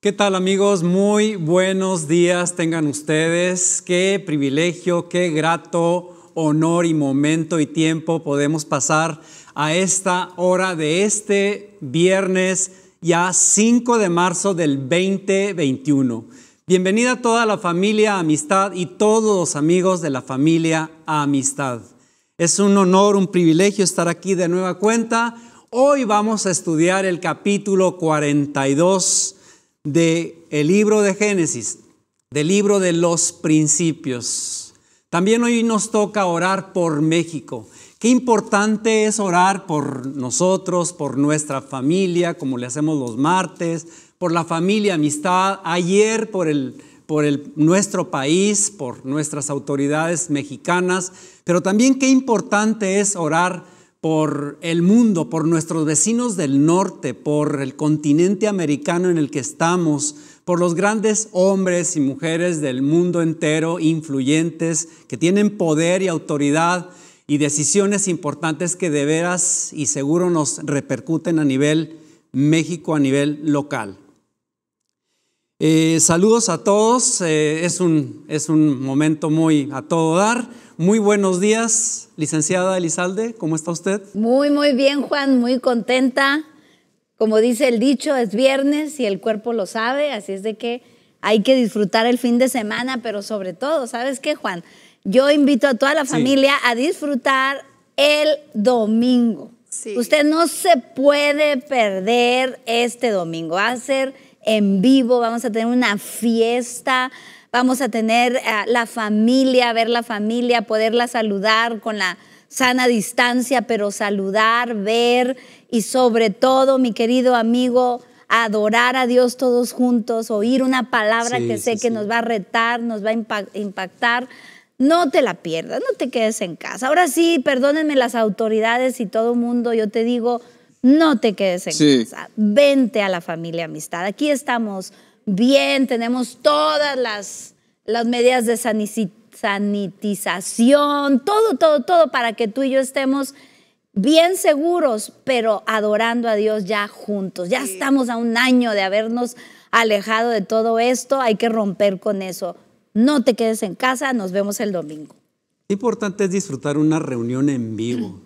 ¿Qué tal amigos? Muy buenos días tengan ustedes. Qué privilegio, qué grato honor y momento y tiempo podemos pasar a esta hora de este viernes, ya 5 de marzo del 2021. Bienvenida a toda la familia Amistad y todos los amigos de la familia Amistad. Es un honor, un privilegio estar aquí de nueva cuenta. Hoy vamos a estudiar el capítulo 42 del de libro de Génesis, del libro de los principios. También hoy nos toca orar por México. Qué importante es orar por nosotros, por nuestra familia, como le hacemos los martes, por la familia, amistad, ayer por el por el, nuestro país, por nuestras autoridades mexicanas, pero también qué importante es orar por el mundo, por nuestros vecinos del norte, por el continente americano en el que estamos, por los grandes hombres y mujeres del mundo entero, influyentes, que tienen poder y autoridad y decisiones importantes que de veras y seguro nos repercuten a nivel México, a nivel local. Eh, saludos a todos, eh, es, un, es un momento muy a todo dar. Muy buenos días, licenciada Elizalde, ¿cómo está usted? Muy, muy bien, Juan, muy contenta. Como dice el dicho, es viernes y el cuerpo lo sabe, así es de que hay que disfrutar el fin de semana, pero sobre todo, ¿sabes qué, Juan? Yo invito a toda la familia a disfrutar el domingo. Usted no se puede perder este domingo, va a ser en vivo, vamos a tener una fiesta, vamos a tener eh, la familia, ver la familia, poderla saludar con la sana distancia, pero saludar, ver y sobre todo, mi querido amigo, adorar a Dios todos juntos, oír una palabra que sé que nos va a retar, nos va a impactar. No te la pierdas, no te quedes en casa. Ahora sí, perdónenme las autoridades y todo mundo, yo te digo, no te quedes en casa. Vente a la familia amistad. Aquí estamos bien, tenemos todas las, las medidas de sanitización, todo, todo, todo para que tú y yo estemos bien seguros, pero adorando a Dios ya juntos. Ya estamos a un año de habernos alejado de todo esto, hay que romper con eso. No te quedes en casa, nos vemos el domingo. Importante es disfrutar una reunión en vivo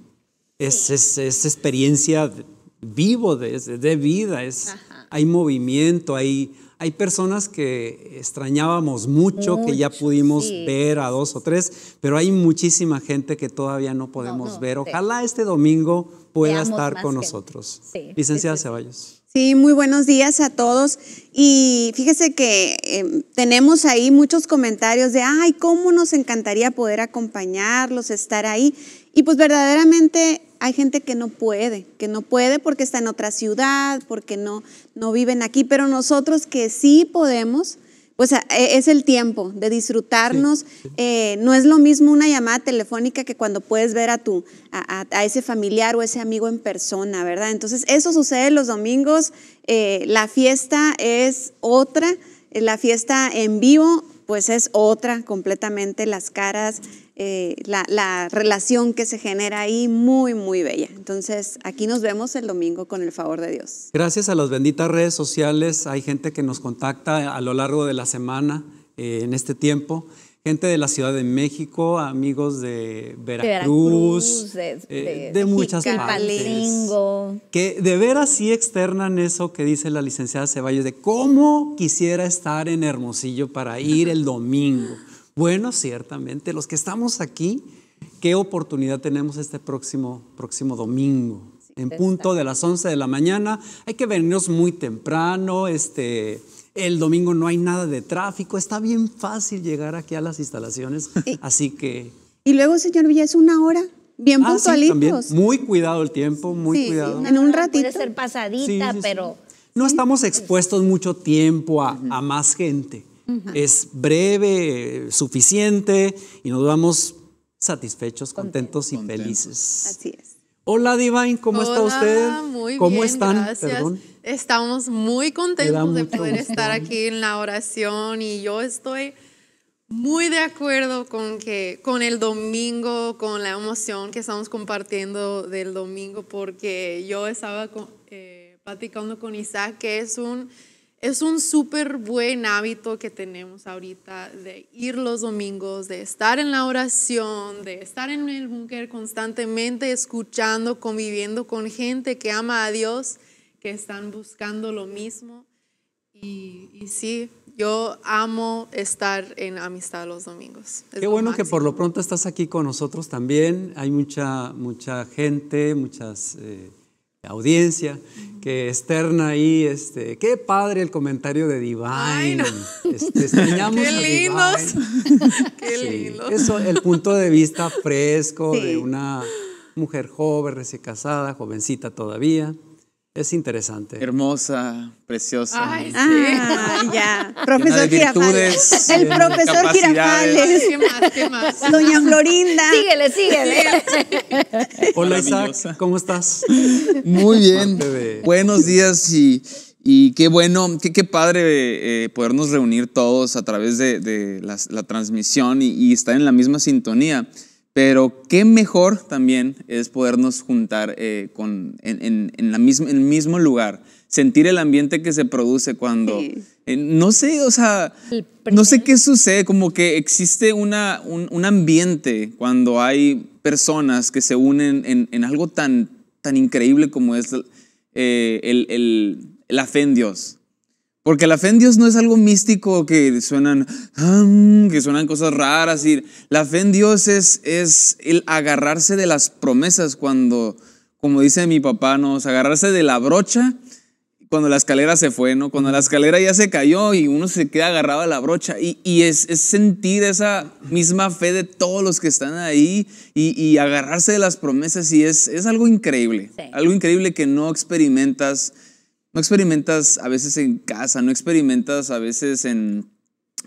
es, es, experiencia vivo de, vida, es, hay movimiento, hay, hay personas que extrañábamos mucho, que ya pudimos ver a dos o tres, pero hay muchísima gente que todavía no podemos ver. Ojalá este domingo pueda estar con nosotros. Licenciada Ceballos. Sí, muy buenos días a todos. Y fíjese que em, tenemos ahí muchos comentarios de, ay, cómo nos encantaría poder acompañarlos, estar ahí. Y pues verdaderamente hay gente que no puede, que no puede porque está en otra ciudad, porque no, no viven aquí, pero nosotros que sí podemos, pues es el tiempo de disfrutarnos. Eh, no es lo mismo una llamada telefónica que cuando puedes ver a tu, a, ese familiar o ese amigo en persona, ¿verdad? Entonces, eso sucede los domingos. Eh, la fiesta es otra. Eh, la fiesta en vivo pues es otra completamente las caras, eh, la, relación que se genera ahí, muy, muy bella. Entonces, aquí nos vemos el domingo con el favor de Dios. Gracias a las benditas redes sociales, hay gente que nos contacta a lo largo de la semana eh, en este tiempo gente de la Ciudad de México, amigos de Veracruz, eh, de, muchas partes. Que de veras sí externan eso que dice la licenciada Ceballos, de cómo quisiera estar en Hermosillo para ir el domingo. Bueno, ciertamente, los que estamos aquí, qué oportunidad tenemos este próximo, próximo domingo. en punto de las 11 de la mañana, hay que venirnos muy temprano, este, el domingo no hay nada de tráfico, está bien fácil llegar aquí a las instalaciones, así que... Y luego, señor Villa, es una hora, bien ah, puntualitos. Muy cuidado el tiempo, muy cuidado. En un ah, ratito. Puede ser pasadita, pero... No estamos expuestos mucho tiempo a, más gente. Es breve, suficiente y nos vamos satisfechos, contentos, y felices. Así es. Hola Divine, ¿cómo está usted? Muy ¿Cómo bien, están? Gracias. Estamos muy contentos de poder estar aquí en la oración y yo estoy muy de acuerdo con que con el domingo, con la emoción que estamos compartiendo del domingo, porque yo estaba eh, platicando con Isaac que es un es un súper buen hábito que tenemos ahorita de ir los domingos, de estar en la oración, de estar en el búnker constantemente escuchando, conviviendo con gente que ama a Dios, que están buscando lo mismo. Y, sí, yo amo estar en amistad los domingos. Qué bueno que por lo pronto estás aquí con nosotros también. Hay mucha, mucha gente, muchas... Eh, audiencia que externa ahí, este, qué padre el comentario de Divine. Este, qué lindos. qué lindos. Eso, el punto de vista fresco de una mujer joven, recién casada, jovencita todavía. Es interesante. Hermosa, preciosa. Ay, ah, ya. Profesor Girafales. El profesor Girafales. ¿Qué más? ¿Qué más? Doña Florinda. Síguele, síguele. Hola Isaac, ¿cómo estás? Muy bien. Buenos días y, qué bueno, qué, padre eh, podernos reunir todos a través de, la, transmisión y estar en la misma sintonía. Pero qué mejor también es podernos juntar eh, en, el mismo lugar, sentir el ambiente que se produce cuando... Eh, no sé, o sea, no sé qué sucede, como que existe un, ambiente cuando hay personas que se unen en, algo tan, increíble como es eh, el, el, la fe en Dios. Porque la fe en Dios no es algo místico que suenan, que suenan cosas raras. Y la fe en Dios es, el agarrarse de las promesas cuando, como dice mi papá, ¿no? agarrarse de la brocha cuando la escalera se fue, ¿no? Cuando la escalera ya se cayó y uno se queda agarrado a la brocha. Y, es, sentir esa misma fe de todos los que están ahí y, agarrarse de las promesas. Y es, es algo increíble, algo increíble que no experimentas no experimentas a veces en casa, no experimentas a veces en,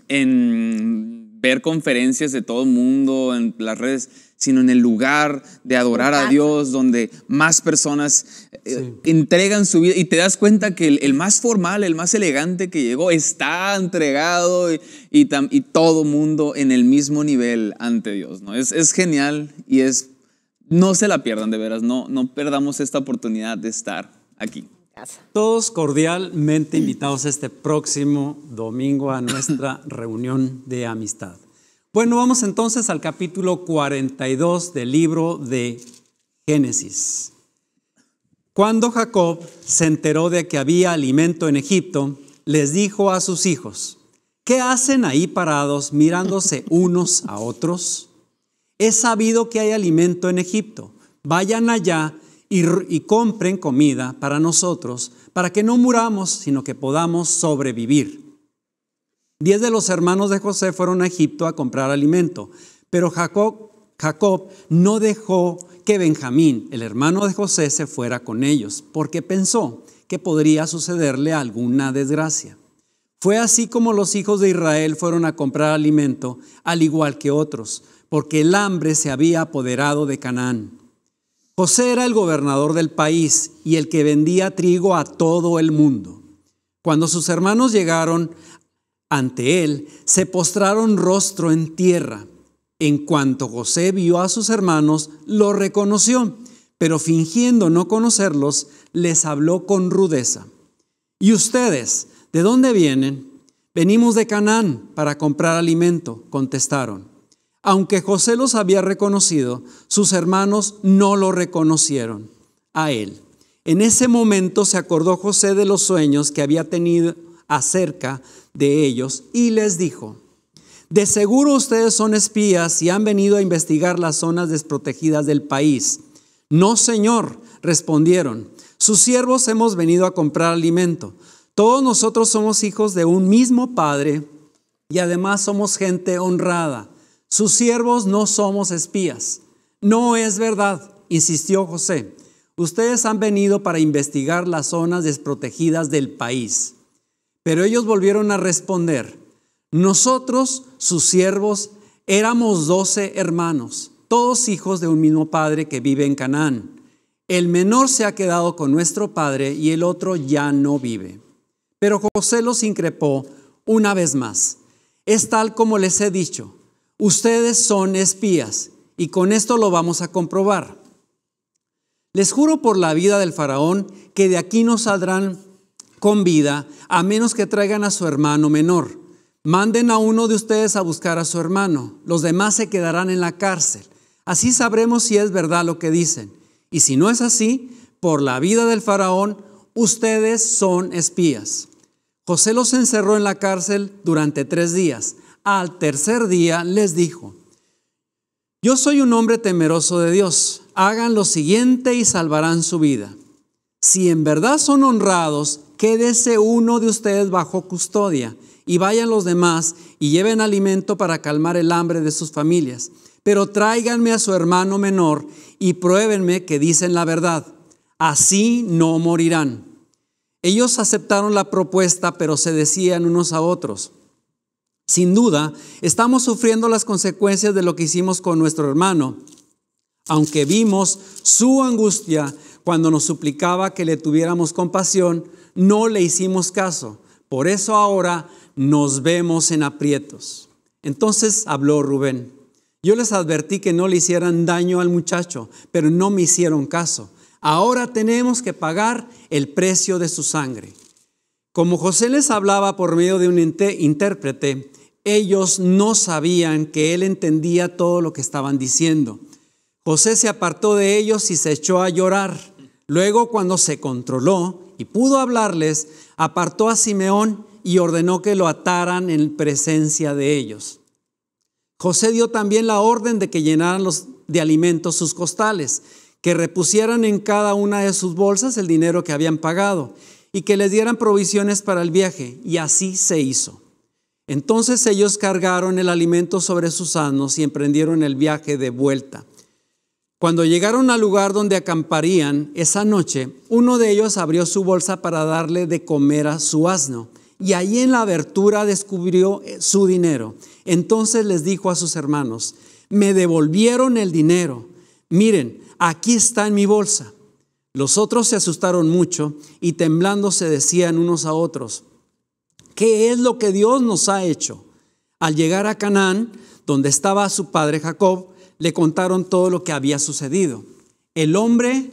en ver conferencias de todo el mundo, en las redes, sino en el lugar de adorar a Dios, donde más personas eh, entregan su vida y te das cuenta que el, más formal, el más elegante que llegó está entregado y, y, todo mundo en el mismo nivel ante Dios. ¿no? Es, es genial y es, no se la pierdan de veras, no, no perdamos esta oportunidad de estar aquí. Todos cordialmente invitados este próximo domingo a nuestra reunión de amistad. Bueno, vamos entonces al capítulo 42 del libro de Génesis. Cuando Jacob se enteró de que había alimento en Egipto, les dijo a sus hijos, ¿qué hacen ahí parados mirándose unos a otros? He sabido que hay alimento en Egipto. Vayan allá y, compren comida para nosotros, para que no muramos, sino que podamos sobrevivir. Diez de los hermanos de José fueron a Egipto a comprar alimento, pero Jacob, Jacob, no dejó que Benjamín, el hermano de José, se fuera con ellos, porque pensó que podría sucederle alguna desgracia. Fue así como los hijos de Israel fueron a comprar alimento, al igual que otros, porque el hambre se había apoderado de Canaán. José era el gobernador del país y el que vendía trigo a todo el mundo. Cuando sus hermanos llegaron ante él, se postraron rostro en tierra. En cuanto José vio a sus hermanos, lo reconoció, pero fingiendo no conocerlos, les habló con rudeza. ¿Y ustedes, de dónde vienen? Venimos de Canaán para comprar alimento, contestaron. Aunque José los había reconocido, sus hermanos no lo reconocieron a él. En ese momento se acordó José de los sueños que había tenido acerca de ellos y les dijo, de seguro ustedes son espías y han venido a investigar las zonas desprotegidas del país. No, señor, respondieron, sus siervos hemos venido a comprar alimento. Todos nosotros somos hijos de un mismo Padre y además somos gente honrada. Sus siervos no somos espías. No es verdad, insistió José. Ustedes han venido para investigar las zonas desprotegidas del país. Pero ellos volvieron a responder, nosotros, sus siervos, éramos doce hermanos, todos hijos de un mismo padre que vive en Canaán. El menor se ha quedado con nuestro padre y el otro ya no vive. Pero José los increpó una vez más. Es tal como les he dicho, Ustedes son espías y con esto lo vamos a comprobar. Les juro por la vida del faraón que de aquí no saldrán con vida a menos que traigan a su hermano menor. Manden a uno de ustedes a buscar a su hermano. Los demás se quedarán en la cárcel. Así sabremos si es verdad lo que dicen. Y si no es así, por la vida del faraón, ustedes son espías. José los encerró en la cárcel durante tres días al tercer día les dijo, yo soy un hombre temeroso de Dios, hagan lo siguiente y salvarán su vida. Si en verdad son honrados, quédese uno de ustedes bajo custodia y vayan los demás y lleven alimento para calmar el hambre de sus familias. Pero tráiganme a su hermano menor y pruébenme que dicen la verdad. Así no morirán. Ellos aceptaron la propuesta, pero se decían unos a otros sin duda, estamos sufriendo las consecuencias de lo que hicimos con nuestro hermano, aunque vimos su angustia cuando nos suplicaba que le tuviéramos compasión, no le hicimos caso. Por eso ahora nos vemos en aprietos. Entonces habló Rubén. Yo les advertí que no le hicieran daño al muchacho, pero no me hicieron caso. Ahora tenemos que pagar el precio de su sangre. Como José les hablaba por medio de un intérprete, ellos no sabían que él entendía todo lo que estaban diciendo. José se apartó de ellos y se echó a llorar. Luego, cuando se controló y pudo hablarles, apartó a Simeón y ordenó que lo ataran en presencia de ellos. José dio también la orden de que llenaran los, de alimentos sus costales, que repusieran en cada una de sus bolsas el dinero que habían pagado y que les dieran provisiones para el viaje. Y así se hizo. Entonces ellos cargaron el alimento sobre sus asnos y emprendieron el viaje de vuelta. Cuando llegaron al lugar donde acamparían esa noche, uno de ellos abrió su bolsa para darle de comer a su asno y allí en la abertura descubrió eh, su dinero. Entonces les dijo a sus hermanos, me devolvieron el dinero. Miren, aquí está en mi bolsa. Los otros se asustaron mucho y temblando se decían unos a otros, ¿Qué es lo que Dios nos ha hecho? Al llegar a Canaán, donde estaba su padre Jacob, le contaron todo lo que había sucedido. El hombre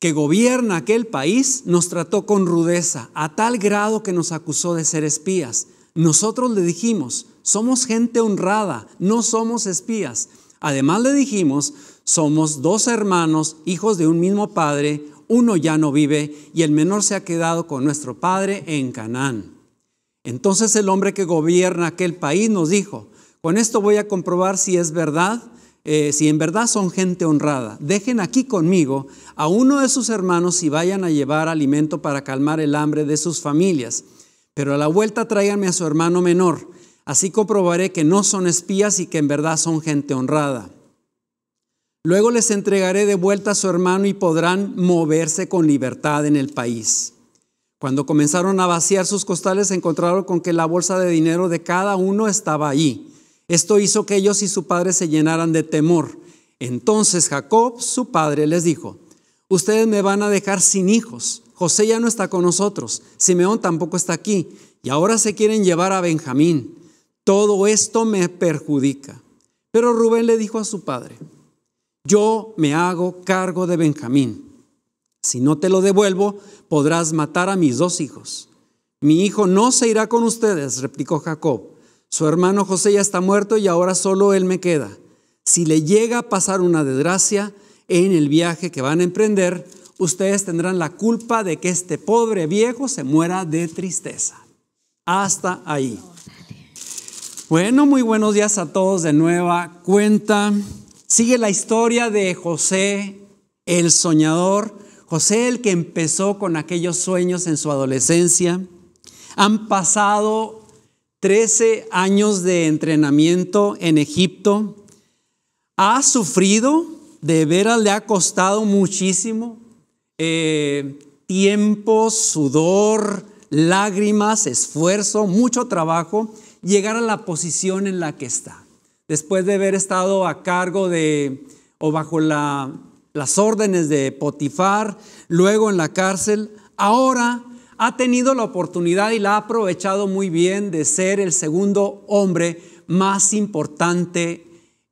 que gobierna aquel país nos trató con rudeza, a tal grado que nos acusó de ser espías. Nosotros le dijimos, somos gente honrada, no somos espías. Además le dijimos, somos dos hermanos, hijos de un mismo padre, uno ya no vive y el menor se ha quedado con nuestro padre en Canaán. Entonces el hombre que gobierna aquel país nos dijo, con esto voy a comprobar si es verdad, eh, si en verdad son gente honrada. Dejen aquí conmigo a uno de sus hermanos y vayan a llevar alimento para calmar el hambre de sus familias. Pero a la vuelta tráiganme a su hermano menor. Así comprobaré que no son espías y que en verdad son gente honrada. Luego les entregaré de vuelta a su hermano y podrán moverse con libertad en el país. Cuando comenzaron a vaciar sus costales, se encontraron con que la bolsa de dinero de cada uno estaba allí. Esto hizo que ellos y su padre se llenaran de temor. Entonces Jacob, su padre, les dijo, ustedes me van a dejar sin hijos. José ya no está con nosotros, Simeón tampoco está aquí, y ahora se quieren llevar a Benjamín. Todo esto me perjudica. Pero Rubén le dijo a su padre, yo me hago cargo de Benjamín si no te lo devuelvo, podrás matar a mis dos hijos. Mi hijo no se irá con ustedes, replicó Jacob. Su hermano José ya está muerto y ahora solo él me queda. Si le llega a pasar una desgracia en el viaje que van a emprender, ustedes tendrán la culpa de que este pobre viejo se muera de tristeza. Hasta ahí. Bueno, muy buenos días a todos de nueva cuenta. Sigue la historia de José el soñador José el que empezó con aquellos sueños en su adolescencia. Han pasado 13 años de entrenamiento en Egipto. Ha sufrido, de veras le ha costado muchísimo eh, tiempo, sudor, lágrimas, esfuerzo, mucho trabajo, llegar a la posición en la que está. Después de haber estado a cargo de o bajo la las órdenes de Potifar, luego en la cárcel, ahora ha tenido la oportunidad y la ha aprovechado muy bien de ser el segundo hombre más importante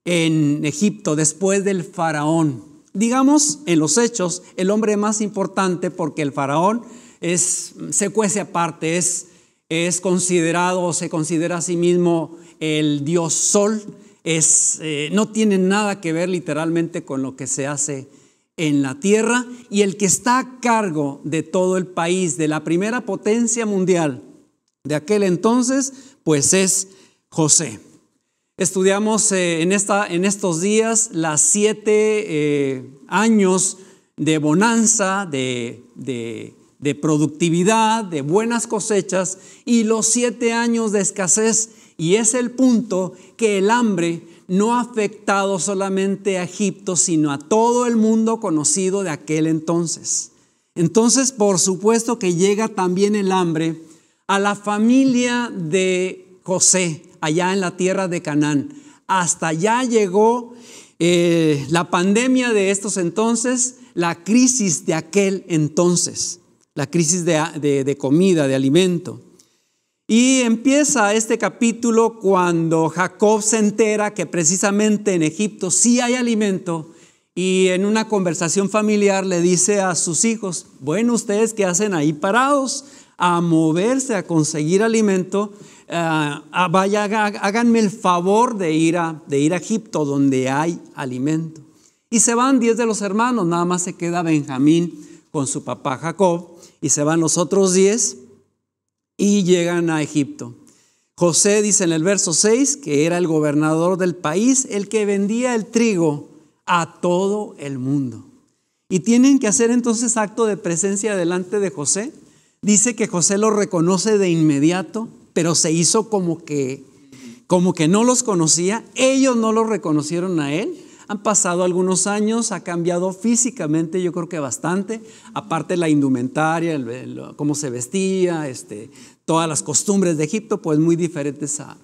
en Egipto después del faraón. Digamos, en los hechos, el hombre más importante porque el faraón es, se cuece aparte, es, es considerado o se considera a sí mismo el dios sol eh, no tiene nada que ver literalmente con lo que se hace en la tierra. Y el que está a cargo de todo el país, de la primera potencia mundial de aquel entonces, pues es José. Estudiamos eh, en, esta, en, estos días las siete eh, años de bonanza, de productividad, de buenas cosechas y los siete años de escasez y es el punto que el hambre no ha afectado solamente a Egipto, sino a todo el mundo conocido de aquel entonces. Entonces, por supuesto que llega también el hambre a la familia de José, allá en la tierra de Canaán. Hasta allá llegó eh, la pandemia de estos entonces, la crisis de aquel entonces, la crisis de comida, de alimento. Y empieza este capítulo cuando Jacob se entera que precisamente en Egipto sí hay alimento y en una conversación familiar le dice a sus hijos, bueno, ustedes que hacen ahí parados a moverse, a conseguir alimento, ah, ah, vaya, háganme el favor de ir, a, de ir a Egipto donde hay alimento. Y se van diez de los hermanos, nada más se queda Benjamín con su papá Jacob y se van los otros diez y llegan a Egipto. José dice en el verso 6 que era el gobernador del país, el que vendía el trigo a todo el mundo. Y tienen que hacer entonces acto de presencia delante de José. Dice que José lo reconoce de inmediato, pero se hizo como que como que no los conocía, ellos no lo reconocieron a él. Han pasado algunos años, ha cambiado físicamente, yo creo que bastante, aparte la indumentaria, el, cómo se vestía, este, todas las costumbres de Egipto, pues muy diferentes a,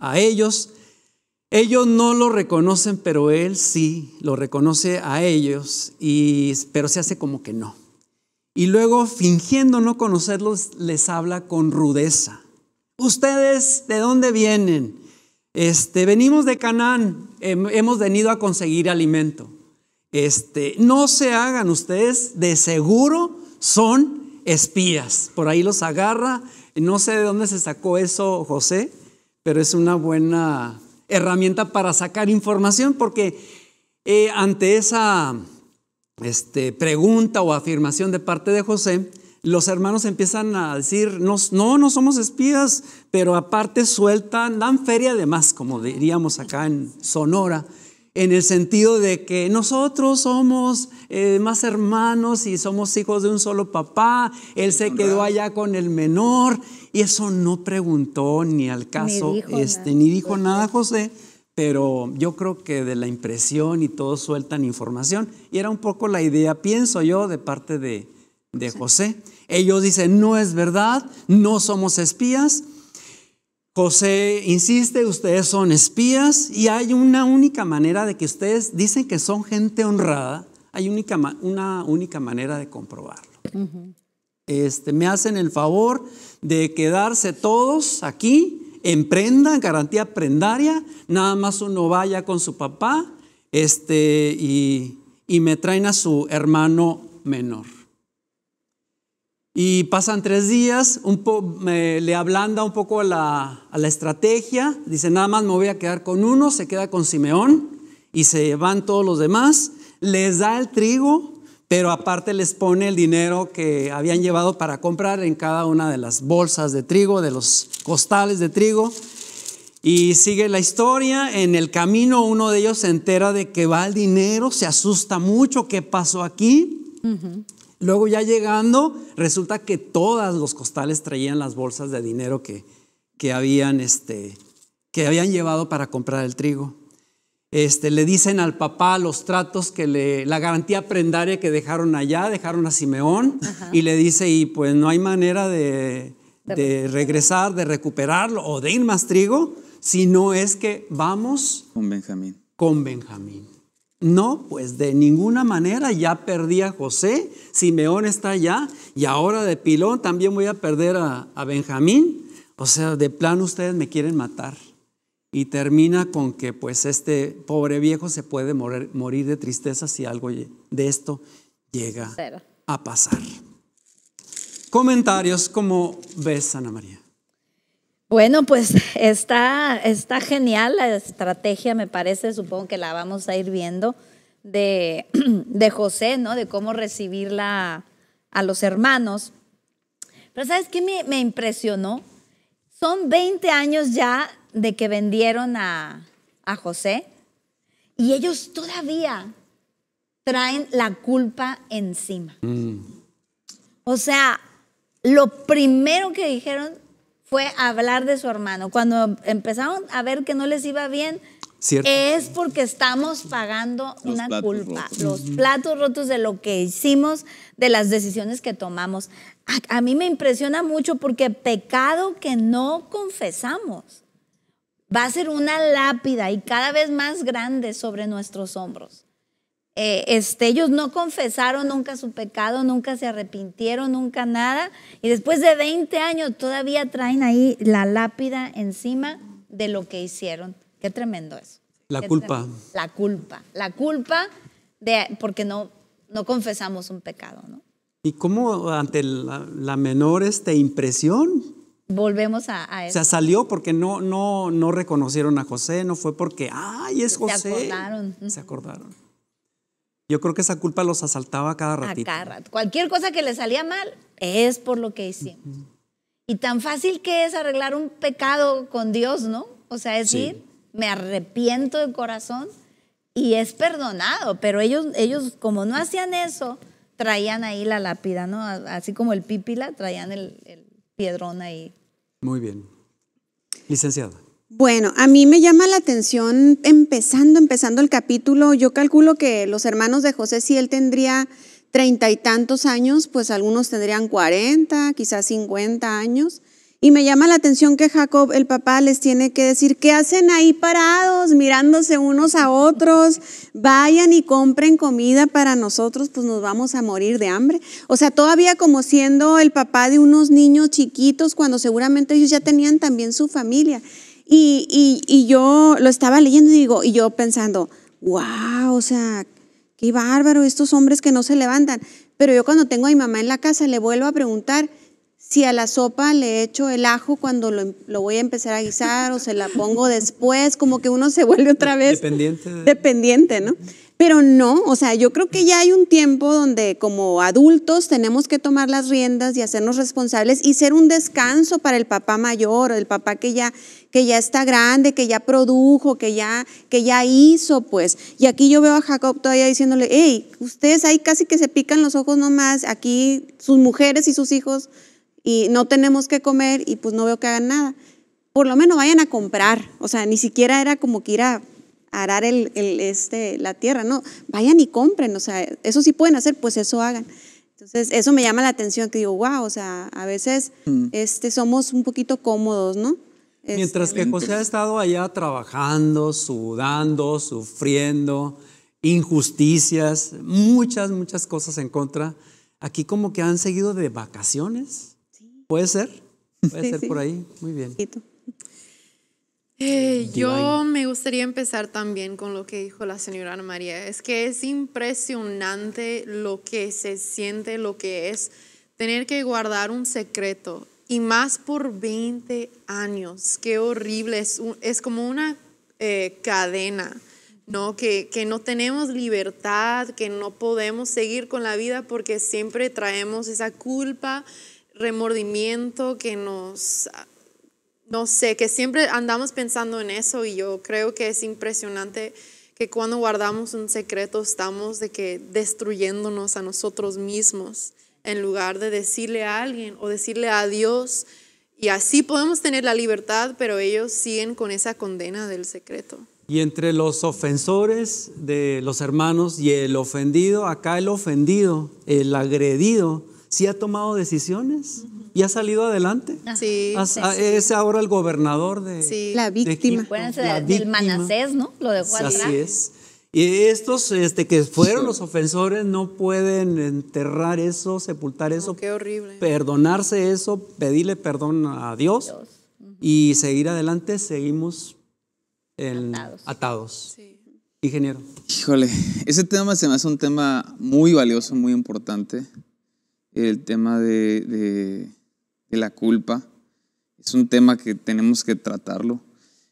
a ellos. Ellos no lo reconocen, pero él sí lo reconoce a ellos, pero se hace como que no. Y luego, fingiendo no conocerlos, les habla con rudeza. ¿Ustedes de dónde vienen? Este, venimos de Canaán hemos venido a conseguir alimento. Este, no se hagan ustedes, de seguro son espías. Por ahí los agarra. No sé de dónde se sacó eso José, pero es una buena herramienta para sacar información porque eh, ante esa este, pregunta o afirmación de parte de José, los hermanos empiezan a decir, no, no, no somos espías, pero aparte sueltan, dan feria además, como diríamos acá en Sonora, en el sentido de que nosotros somos eh, más hermanos y somos hijos de un solo papá, él se quedó allá con el menor, y eso no preguntó ni al caso, ni dijo, este, nada. Ni dijo nada José, pero yo creo que de la impresión y todo sueltan información, y era un poco la idea, pienso yo, de parte de, de José. Ellos dicen, no es verdad, no somos espías. José insiste, ustedes son espías y hay una única manera de que ustedes dicen que son gente honrada, hay única, una única manera de comprobarlo. este, me hacen el favor de quedarse todos aquí en prenda, en garantía prendaria, nada más uno vaya con su papá este, y, y me traen a su hermano menor. Y pasan tres días, le ablanda un poco la, a la estrategia, dice, nada más me voy a quedar con uno, se queda con Simeón y se van todos los demás, les da el trigo, pero aparte les pone el dinero que habían llevado para comprar en cada una de las bolsas de trigo, de los costales de trigo. Y sigue la historia, en el camino uno de ellos se entera de que va el dinero, se asusta mucho, ¿qué pasó aquí? Luego ya llegando, resulta que todos los costales traían las bolsas de dinero que, que, habían, este, que habían llevado para comprar el trigo. Este, le dicen al papá los tratos que le, la garantía prendaria que dejaron allá, dejaron a Simeón y le dice, y pues no hay manera de, de regresar, de recuperarlo o de ir más trigo, si no es que vamos con Benjamín. Con Benjamín. No, pues de ninguna manera ya perdí a José, Simeón está allá y ahora de pilón también voy a perder a, Benjamín. O sea, de plano ustedes me quieren matar. Y termina con que pues este pobre viejo se puede morir, morir de tristeza si algo de esto llega a pasar. Comentarios, ¿cómo ves, Ana María? Bueno, pues está, está genial la estrategia, me parece, supongo que la vamos a ir viendo, de, José, ¿no? De cómo recibirla a los hermanos. Pero ¿sabes qué me, impresionó? Son 20 años ya de que vendieron a, José y ellos todavía traen la culpa encima. Mm. O sea, lo primero que dijeron fue hablar de su hermano. Cuando empezaron a ver que no les iba bien, es porque estamos pagando una culpa, los platos rotos de lo que hicimos, de las decisiones que tomamos. a, mí me impresiona mucho porque pecado que no confesamos va a ser una lápida y cada vez más grande sobre nuestros hombros. Eh, este, ellos no confesaron nunca su pecado, nunca se arrepintieron, nunca nada. Y después de 20 años todavía traen ahí la lápida encima de lo que hicieron. Qué tremendo eso. La culpa. La culpa. La culpa de, porque no, no confesamos un pecado, ¿no? ¿Y cómo ante la, menor este, impresión? Volvemos a, a eso. O sea, salió porque no, no, no reconocieron a José, no fue porque, ay, es José. Se acordaron. Se acordaron. Yo creo que esa culpa los asaltaba cada ratito. A cada rato. Cualquier cosa que les salía mal es por lo que hicimos. Y tan fácil que es arreglar un pecado con Dios, ¿no? O sea, es decir, me arrepiento de corazón y es perdonado, pero ellos, ellos como no hacían eso, traían ahí la lápida, ¿no? Así como el pípila, traían el, el piedrón ahí. Muy bien. Licenciada. Bueno, a mí me llama la atención, empezando, empezando el capítulo, yo calculo que los hermanos de José, si él tendría treinta y tantos años, pues algunos tendrían cuarenta, quizás cincuenta años. Y me llama la atención que Jacob, el papá, les tiene que decir, ¿qué hacen ahí parados, mirándose unos a otros? Vayan y compren comida para nosotros, pues nos vamos a morir de hambre. O sea, todavía como siendo el papá de unos niños chiquitos, cuando seguramente ellos ya tenían también su familia. Y, yo lo estaba leyendo y digo, y yo pensando, wow, o sea, qué bárbaro, estos hombres que no se levantan. Pero yo cuando tengo a mi mamá en la casa le vuelvo a preguntar si a la sopa le echo el ajo cuando lo, em, voy a empezar a guisar o se la pongo después, como que uno se vuelve otra vez dependiente. Dependiente, ¿no? Pero no, o sea, yo creo que ya hay un tiempo donde como adultos tenemos que tomar las riendas y hacernos responsables y ser un descanso para el papá mayor el papá que ya, que ya está grande, que ya produjo, que ya, que ya hizo, pues. Y aquí yo veo a Jacob todavía diciéndole, hey, ustedes ahí casi que se pican los ojos nomás, aquí sus mujeres y sus hijos, y no tenemos que comer y pues no veo que hagan nada. Por lo menos vayan a comprar, o sea, ni siquiera era como que ir a arar el, este, la tierra, no, vayan y compren, o sea, eso sí pueden hacer, pues eso hagan. Entonces, eso me llama la atención, que digo, wow, o sea, a veces mm. este, somos un poquito cómodos, ¿no? Mientras que este, José ha estado allá trabajando, sudando, sufriendo, injusticias, muchas, muchas cosas en contra, aquí como que han seguido de vacaciones, ¿puede ser? Puede ser por ahí, muy bien. Eh, yo me gustaría empezar también con lo que dijo la señora María. Es que es impresionante lo que se siente, lo que es tener que guardar un secreto y más por 20 años. Qué horrible, es, es como una eh, cadena, ¿no? Que, que no tenemos libertad, que no podemos seguir con la vida porque siempre traemos esa culpa, remordimiento que nos no sé, que siempre andamos pensando en eso y yo creo que es impresionante que cuando guardamos un secreto estamos de que destruyéndonos a nosotros mismos en lugar de decirle a alguien o decirle a Dios y así podemos tener la libertad, pero ellos siguen con esa condena del secreto. Y entre los ofensores de los hermanos y el ofendido, acá el ofendido, el agredido, sí ha tomado decisiones y ha salido adelante. Ah, sí, Es ahora el gobernador de. La víctima. del Manasés, ¿no? Lo de Guadalajara. Así es. Y estos este, que fueron los ofensores no pueden enterrar eso, sepultar eso. qué horrible. Perdonarse eso, pedirle perdón a Dios, y seguir adelante, seguimos atados. Ingeniero. Híjole, ese tema se me hace un tema muy valioso, muy importante. El tema de de la culpa. Es un tema que tenemos que tratarlo.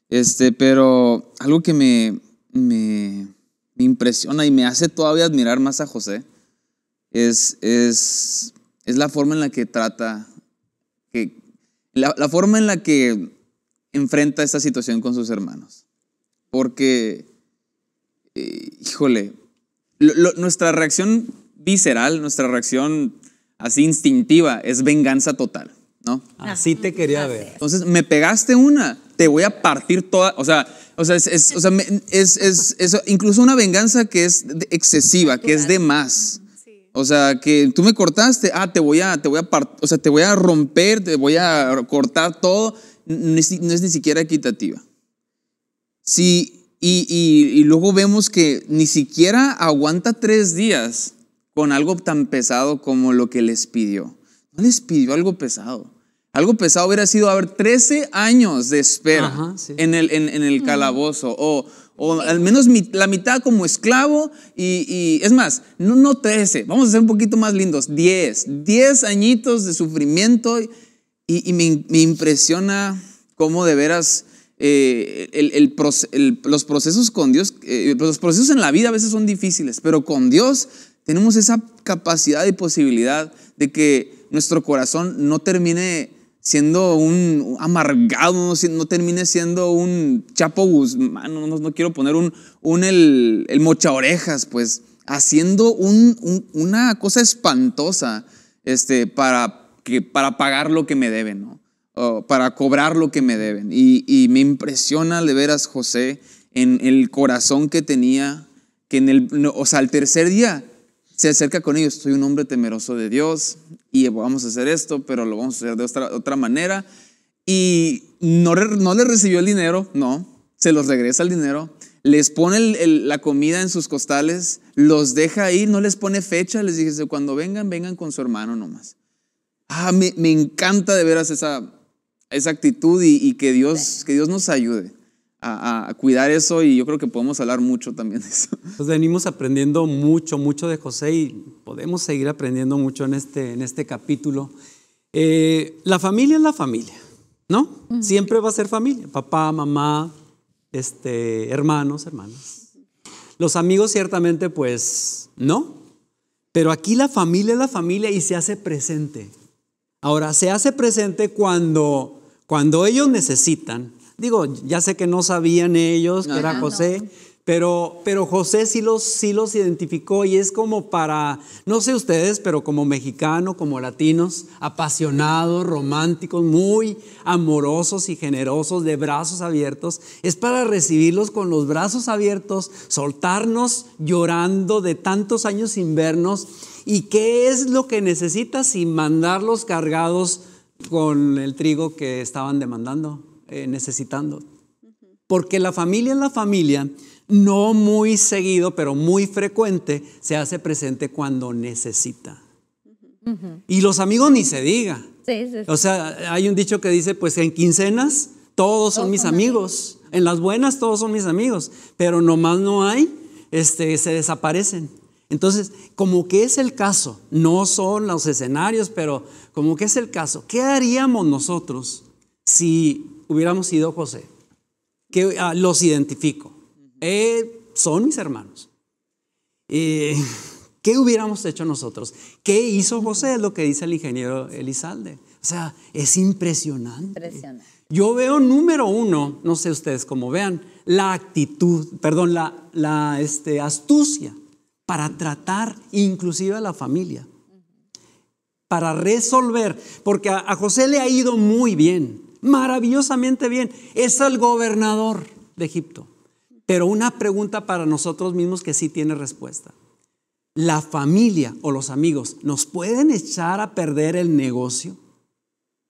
Este, pero algo que me, me, impresiona y me hace todavía admirar más a José es, es, la forma en la que trata, que, la, forma en la que enfrenta esta situación con sus hermanos. Porque, eh, híjole, nuestra reacción visceral, nuestra reacción así instintiva es venganza total. ¿no? Ah. Así te quería ver. Entonces, me pegaste una, te voy a partir toda, o sea, o sea, es, es, incluso una venganza que es excesiva, que es de más. O sea, que tú me cortaste, ah, te voy a, te voy a, o sea, te voy a romper, te voy a cortar todo, no es, ni siquiera equitativa. Sí, y, y luego vemos que ni siquiera aguanta tres días con algo tan pesado como lo que les pidió. No les pidió algo pesado. Algo pesado hubiera sido haber 13 años de espera en, el, calabozo o, al menos la mitad como esclavo y, es más, no, 13, vamos a ser un poquito más lindos, 10, 10 añitos de sufrimiento y, me, impresiona cómo de veras eh, los procesos con Dios, eh, los procesos en la vida a veces son difíciles, pero con Dios tenemos esa capacidad y posibilidad de que nuestro corazón no termine siendo un amargado, no, no termine siendo un Chapo Guzmán, no, quiero poner un, un el, mocha orejas, pues haciendo una cosa espantosa este, para, que, para pagar lo que me deben, ¿no? O para cobrar lo que me deben. Y, me impresiona de veras José en el corazón que tenía, que en el, o sea, al tercer día se acerca con ellos, soy un hombre temeroso de Dios y vamos a hacer esto, pero lo vamos a hacer de otra, otra manera. Y no, no le recibió el dinero, no, se los regresa el dinero, les pone la comida en sus costales, los deja ahí, no les pone fecha, les dice, cuando vengan, vengan con su hermano nomás. Ah, me, encanta de veras esa, esa actitud y, y que, Dios, que Dios nos ayude a, cuidar eso y yo creo que podemos hablar mucho también de eso. Nos venimos aprendiendo mucho, mucho de José y podemos seguir aprendiendo mucho en este, en este capítulo. Eh, la familia es la familia, ¿no? Siempre va a ser familia, papá, mamá, este, hermanos, hermanos Los amigos ciertamente pues no, pero aquí la familia es la familia y se hace presente. Ahora, se hace presente cuando, cuando ellos necesitan, Digo, ya sé que no sabían ellos que era José, pero, pero José sí los, sí los identificó y es como para, no sé ustedes, pero como mexicano, como latinos, apasionados, románticos, muy amorosos y generosos, de brazos abiertos, es para recibirlos con los brazos abiertos, soltarnos llorando de tantos años sin vernos. ¿Y qué es lo que necesitas sin mandarlos cargados con el trigo que estaban demandando? Eh, necesitando. Porque la familia en la familia, no muy seguido, pero muy frecuente, se hace presente cuando necesita. Y los amigos ni se diga. O sea, hay un dicho que dice, pues en quincenas todos, son mis amigos. amigos. en las buenas todos son mis amigos, pero nomás no hay, este, se desaparecen. Entonces, como que es el caso, no son los escenarios, pero como que es el caso, ¿qué haríamos nosotros si hubiéramos sido José, que ah, los identifico. Eh, son mis hermanos. Eh, ¿Qué hubiéramos hecho nosotros? ¿Qué hizo José? Es lo que dice el ingeniero Elizalde. O sea, es impresionante. Yo veo número uno, no sé ustedes cómo vean, la actitud, perdón, la, este, astucia para tratar inclusive a la familia, para resolver, porque a José le ha ido muy bien maravillosamente bien. Es el gobernador de Egipto. Pero una pregunta para nosotros mismos que sí tiene respuesta. ¿La familia o los amigos nos pueden echar a perder el negocio?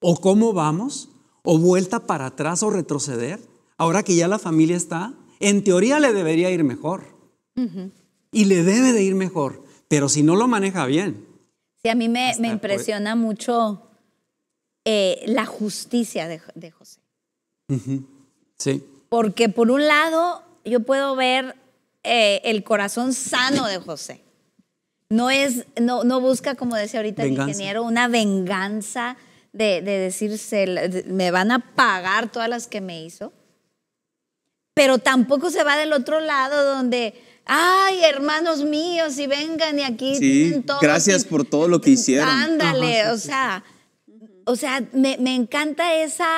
¿O cómo vamos? ¿O vuelta para atrás o retroceder? Ahora que ya la familia está, en teoría le debería ir mejor. Y le debe de ir mejor, pero si no lo maneja bien. Sí, a mí me impresiona mucho eh, la justicia de, José. Sí. Porque por un lado yo puedo ver eh, el corazón sano de José. No es, no, no busca, como decía ahorita el ingeniero, una venganza de, decirse, me van a pagar todas las que me hizo. Pero tampoco se va del otro lado donde, ay, hermanos míos, y vengan y aquí Gracias por todo lo que hicieron. Ándale, o sea, o sea, me, encanta esa,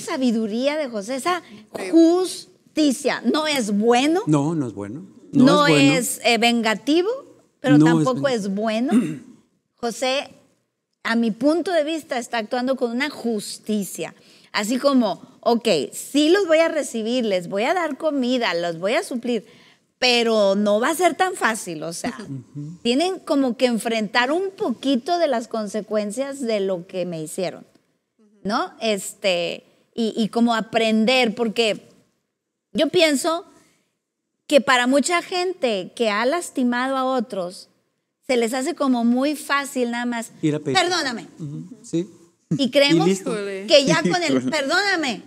sabiduría de José, esa justicia. No es bueno. No, no es bueno. No, es, eh, vengativo, pero tampoco es, es bueno. José, a mi punto de vista, está actuando con una justicia. Así como, ok, sí los voy a recibir, les voy a dar comida, los voy a suplir, pero no va a ser tan fácil, o sea, tienen como que enfrentar un poquito de las consecuencias de lo que me hicieron, ¿no? Este, y, como aprender, porque yo pienso que para mucha gente que ha lastimado a otros, se les hace como muy fácil nada más, perdóname. Sí. Y creemos que ya con el, perdóname,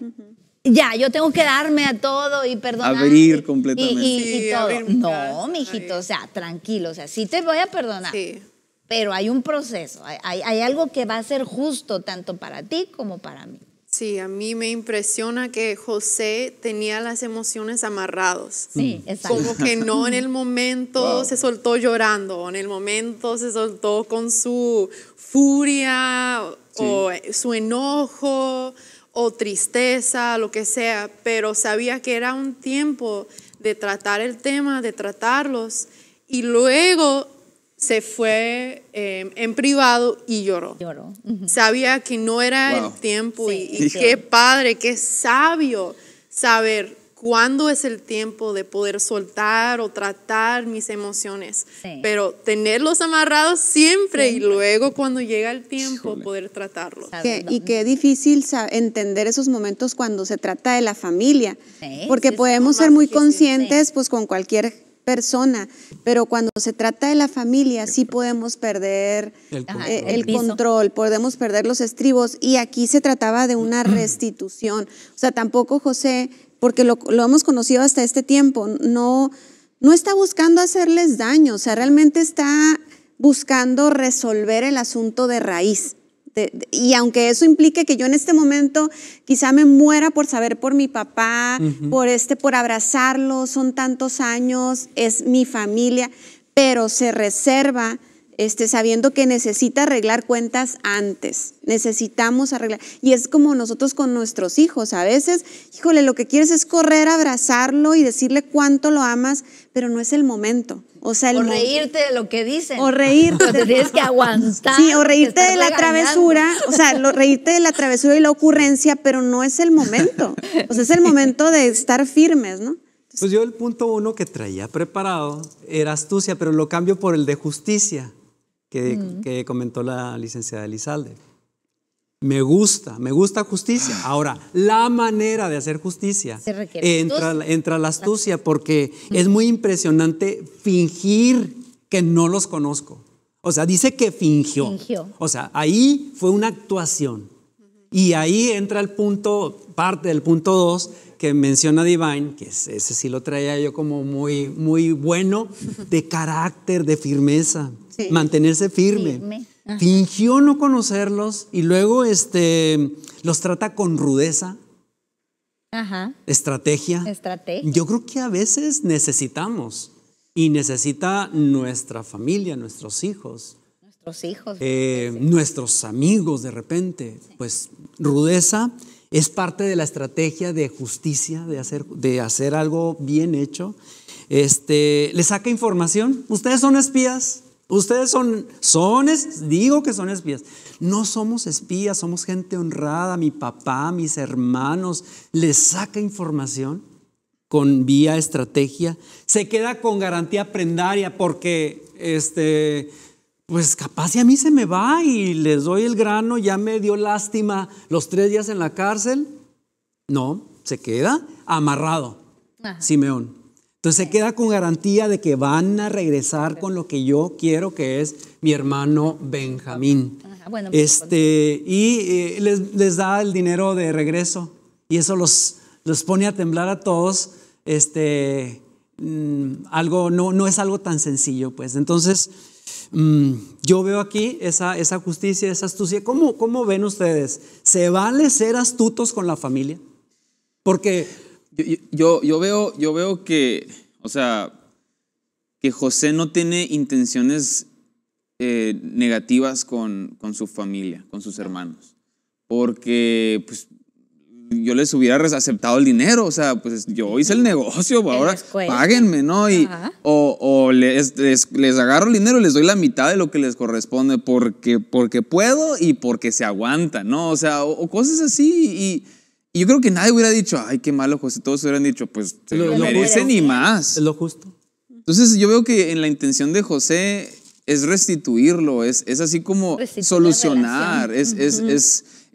ya, yo tengo que darme a todo y perdonar. Abrir completamente. Y, todo. no, mijito, o sea, tranquilo, o sea, sí te voy a perdonar. Sí. Pero hay un proceso, hay, algo que va a ser justo tanto para ti como para mí. Sí, a mí me impresiona que José tenía las emociones amarrados. Sí, mm. exacto. Como que no en el momento se soltó llorando, en el momento se soltó con su furia o eh, su enojo o tristeza, lo que sea, pero sabía que era un tiempo de tratar el tema, de tratarlos, y luego se fue em, en privado y lloró. lloró. Sabía que no era el tiempo y, qué padre, qué sabio saber cuándo es el tiempo de poder soltar o tratar mis emociones, pero tenerlos amarrados siempre y luego cuando llega el tiempo poder tratarlos. y qué difícil entender esos momentos cuando se trata de la familia, porque podemos ser muy conscientes pues con cualquier persona, pero cuando se trata de la familia sí podemos perder el eh, control, podemos perder los estribos y aquí se trataba de una restitución. O sea, tampoco José porque lo, hemos conocido hasta este tiempo, no, no está buscando hacerles daño, o sea, realmente está buscando resolver el asunto de raíz. y aunque eso implique que yo en este momento quizá me muera por saber por mi papá, por este, por abrazarlo, son tantos años, es mi familia, pero se reserva este, sabiendo que necesita arreglar cuentas antes, necesitamos arreglar. Y es como nosotros con nuestros hijos, a veces, híjole, lo que quieres es correr, abrazarlo y decirle cuánto lo amas, pero no es el momento. O, sea, reírte de lo que dicen. O reírte. tienes que aguantar. Sí, o reírte de la travesura, o sea, reírte de la travesura y la ocurrencia, pero no es el momento. O sea, es el momento de estar firmes, ¿no? pues yo el punto uno que traía preparado era astucia, pero lo cambio por el de justicia. Mm. que, comentó la licenciada Elizalde. Me gusta, me gusta justicia. Ah. Ahora, la manera de hacer justicia entra, entra, la astucia porque mm. es muy impresionante fingir que no los conozco. O sea, dice que fingió. fingió. O sea, ahí fue una actuación. Y ahí entra el punto, parte del punto dos que menciona Divine, que ese sí lo traía yo como muy, muy bueno, de carácter, de firmeza, mantenerse firme. Fingió no conocerlos y luego este, los trata con rudeza. Estrategia. Estrategia. Yo creo que a veces necesitamos y necesita nuestra familia, nuestros hijos. Nuestros hijos. Eh, nuestros amigos de repente. Pues rudeza es parte de la estrategia de justicia, de hacer, de hacer algo bien hecho. Este, le saca información. Ustedes son espías. Ustedes son, son, digo que son espías. No somos espías, somos gente honrada. Mi papá, mis hermanos, les saca información con vía estrategia. Se queda con garantía prendaria porque este, pues capaz y a mí se me va y les doy el grano, ya me dio lástima los tres días en la cárcel. No, se queda amarrado Simeón. Entonces se queda con garantía de que van a regresar con lo que yo quiero, que es mi hermano Benjamín. Pues, este, y eh, les, da el dinero de regreso. Y eso los, los pone a temblar a todos. Este, mm, algo, no, no es algo tan sencillo, pues. Entonces, Mm, yo veo aquí esa, justicia, esa astucia. ¿Cómo, ven ustedes? ¿Se vale ser astutos con la familia? Porque... Yo, veo, que, o sea, que José no tiene intenciones eh, negativas con, con, su familia, con sus hermanos. Porque pues, yo les hubiera aceptado el dinero, o sea, pues yo hice el negocio, ahora páguenme, ¿no? o, les, les, agarro el dinero y les doy la mitad de lo que les corresponde porque, porque puedo y porque se aguanta, ¿no? O sea, o, cosas así y... yo creo que nadie hubiera dicho, ay, qué malo, José. Todos hubieran dicho, pues se lo, merecen más. Es lo justo. Entonces, yo veo que en la intención de José es restituirlo, es, es así como solucionar, es, es,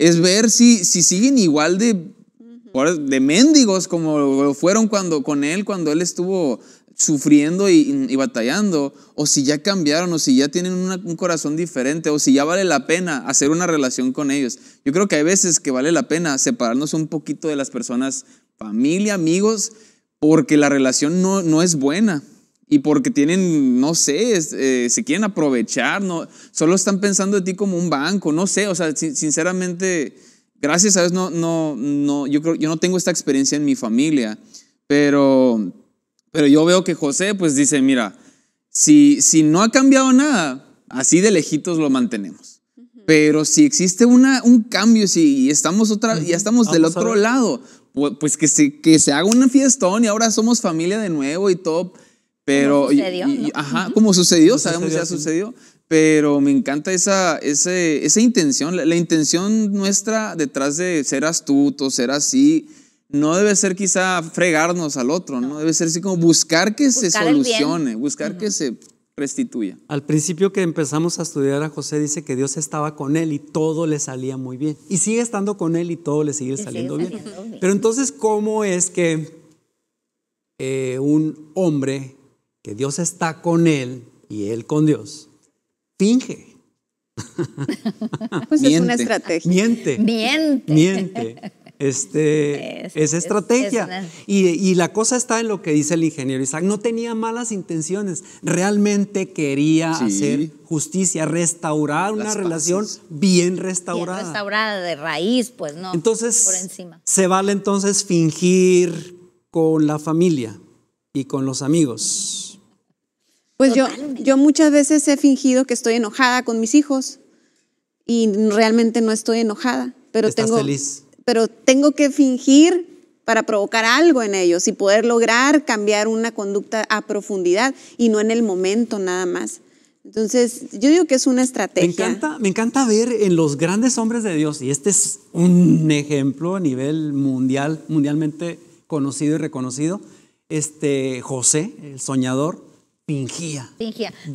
es ver si, si siguen igual de, de mendigos como fueron cuando, con él cuando él estuvo sufriendo y, y, batallando, o si ya cambiaron, o si ya tienen un corazón diferente, o si ya vale la pena hacer una relación con ellos. Yo creo que hay veces que vale la pena separarnos un poquito de las personas, familia, amigos, porque la relación no, no es buena y porque tienen, no sé, eh, se quieren aprovechar, no, solo están pensando de ti como un banco, no sé, o sea, sinceramente, gracias a Dios, no, no, no, yo creo, yo no tengo esta experiencia en mi familia, pero, pero yo veo que José, pues dice, mira, si, si no ha cambiado nada, así de lejitos lo mantenemos. Pero si existe una, un cambio, si estamos otra, ya estamos del otro lado, pues, pues, que, se, que se haga una fiestón y ahora somos familia de nuevo y todo pero, ¿Cómo sucedió? Ajá, sucedió? Sabemos que ha sucedido. Pero me encanta esa, ese esa intención, la, intención nuestra detrás de ser astuto, ser así, no debe ser quizá fregarnos al otro, ¿no? Debe ser así como buscar que se solucione, buscar que se restituya. Al principio que empezamos a estudiar a José dice que Dios estaba con él y todo le salía muy bien. Y sigue estando con él y todo le sigue, saliendo, bien. Pero entonces, ¿cómo es que eh, un hombre que Dios está con él y él con Dios, finge. Pues es una estrategia. Miente. Miente. Miente. Este, es, estrategia. y, la cosa está en lo que dice el ingeniero Isaac. No tenía malas intenciones. Realmente quería hacer justicia, restaurar una relación bien restaurada. restaurada de raíz, pues no. Entonces, se vale entonces fingir con la familia y con los amigos pues yo, yo muchas veces he fingido que estoy enojada con mis hijos y realmente no estoy enojada, pero tengo feliz. pero tengo que fingir para provocar algo en ellos y poder lograr cambiar una conducta a profundidad y no en el momento nada más. Entonces, yo digo que es una estrategia. Me encanta, me encanta ver en los grandes hombres de Dios, y este es un ejemplo a nivel mundial, mundialmente conocido y reconocido, este José, el soñador, Fingía.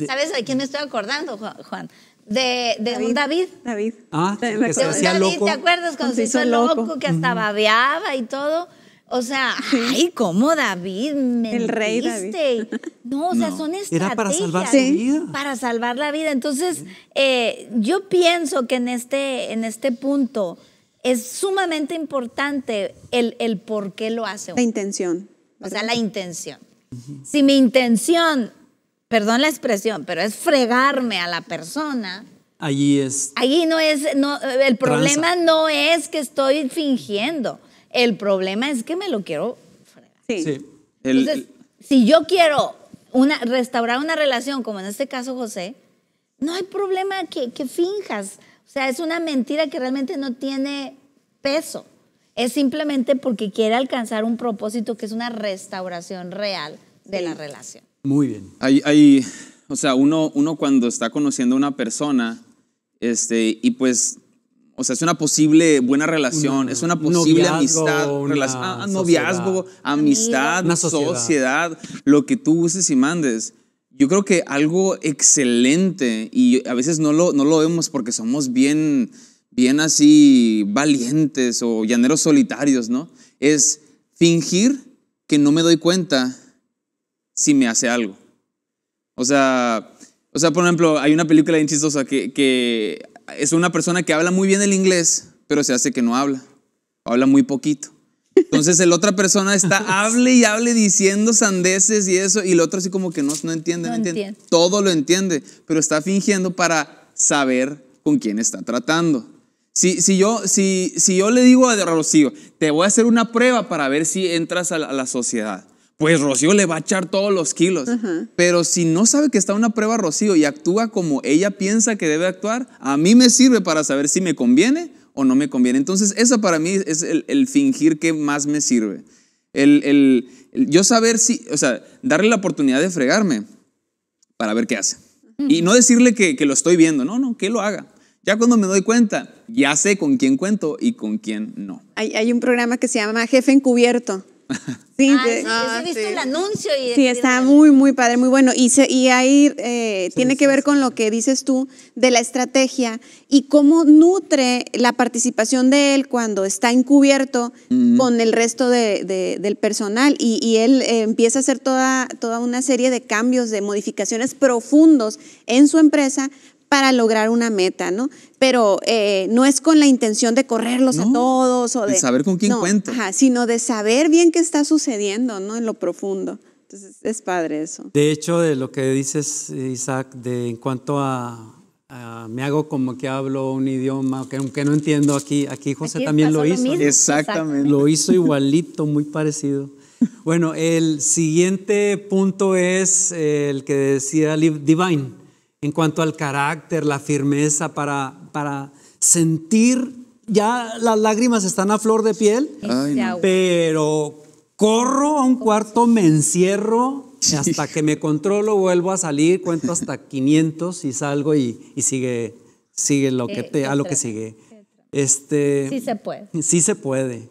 ¿Sabes de quién me estoy acordando, Juan? De, David, un David. David. Ah, que David, ¿te acuerdas cuando se hizo loco, que hasta babeaba y todo? O sea, ay, cómo David El rey David. No, o sea, son Era para salvar vida. Para salvar la vida. Entonces, eh, yo pienso que en este, en este punto es sumamente importante el, por qué lo hace. La intención. O sea, la intención. Si mi intención, perdón la expresión, pero es fregarme a la persona. Allí es. Allí no es, no, el problema no es que estoy fingiendo, el problema es que me lo quiero fregar. Sí. Entonces, si yo quiero una, restaurar una relación, como en este caso José, no hay problema que, que finjas. O sea, es una mentira que realmente no tiene peso es simplemente porque quiere alcanzar un propósito que es una restauración real de la relación. Muy bien. Hay, o sea, uno, uno cuando está conociendo a una persona, este, y pues, o sea, es una posible buena relación, es una posible amistad, ah, noviazgo, amistad, sociedad. sociedad, lo que tú uses y mandes. Yo creo que algo excelente, y a veces no lo, no lo vemos porque somos bien, bien así valientes o llaneros solitarios, ¿no? Es fingir que no me doy cuenta si me hace algo. O sea, o sea por ejemplo, hay una película de chistosa que, es una persona que habla muy bien el inglés, pero se hace que no habla, habla muy poquito. Entonces el otra persona está hable y hable diciendo sandeces y eso, y el otro así como que no, entiende, no, entiende. Todo lo entiende, pero está fingiendo para saber con quién está tratando. Si, yo, si, si yo le digo a Rocío, te voy a hacer una prueba para ver si entras a la, sociedad, pues Rocío le va a echar todos los kilos. Pero si no sabe que está una prueba Rocío y actúa como ella piensa que debe actuar, a mí me sirve para saber si me conviene o no me conviene. Entonces, eso para mí es el, fingir que más me sirve. El, yo saber si, o sea, darle la oportunidad de fregarme para ver qué hace. Y no decirle que, que lo estoy viendo, no, no, que lo haga. Ya cuando me doy cuenta, ya sé con quién cuento y con quién no. Hay, un programa que se llama Jefe Encubierto. Sí, ah, Visto ah, el anuncio. Y sí, está muy, muy padre, muy bueno. Y, y ahí eh, tiene que ver con lo que dices tú de la estrategia y cómo nutre la participación de él cuando está encubierto con el resto del personal. Y, él eh, empieza a hacer toda, toda una serie de cambios, de modificaciones profundos en su empresa para lograr una meta, ¿no? Pero eh, no es con la intención de correrlos a todos o de, saber con quién cuenta, sino de saber bien qué está sucediendo, ¿no? En lo profundo. Entonces es padre eso. De hecho, de lo que dices, Isaac, de en cuanto a, me hago como que hablo un idioma que aunque no entiendo aquí aquí José también lo hizo exactamente lo hizo igualito muy parecido bueno el siguiente punto es eh, el que decía Divine en cuanto al carácter, la firmeza para, para sentir, ya las lágrimas están a flor de piel, pero corro a un cuarto, me encierro, hasta que me controlo vuelvo a salir, cuento hasta 500 y salgo y, sigue, sigue lo que eh, a lo que sigue. Este, sí se puede. Sí se puede.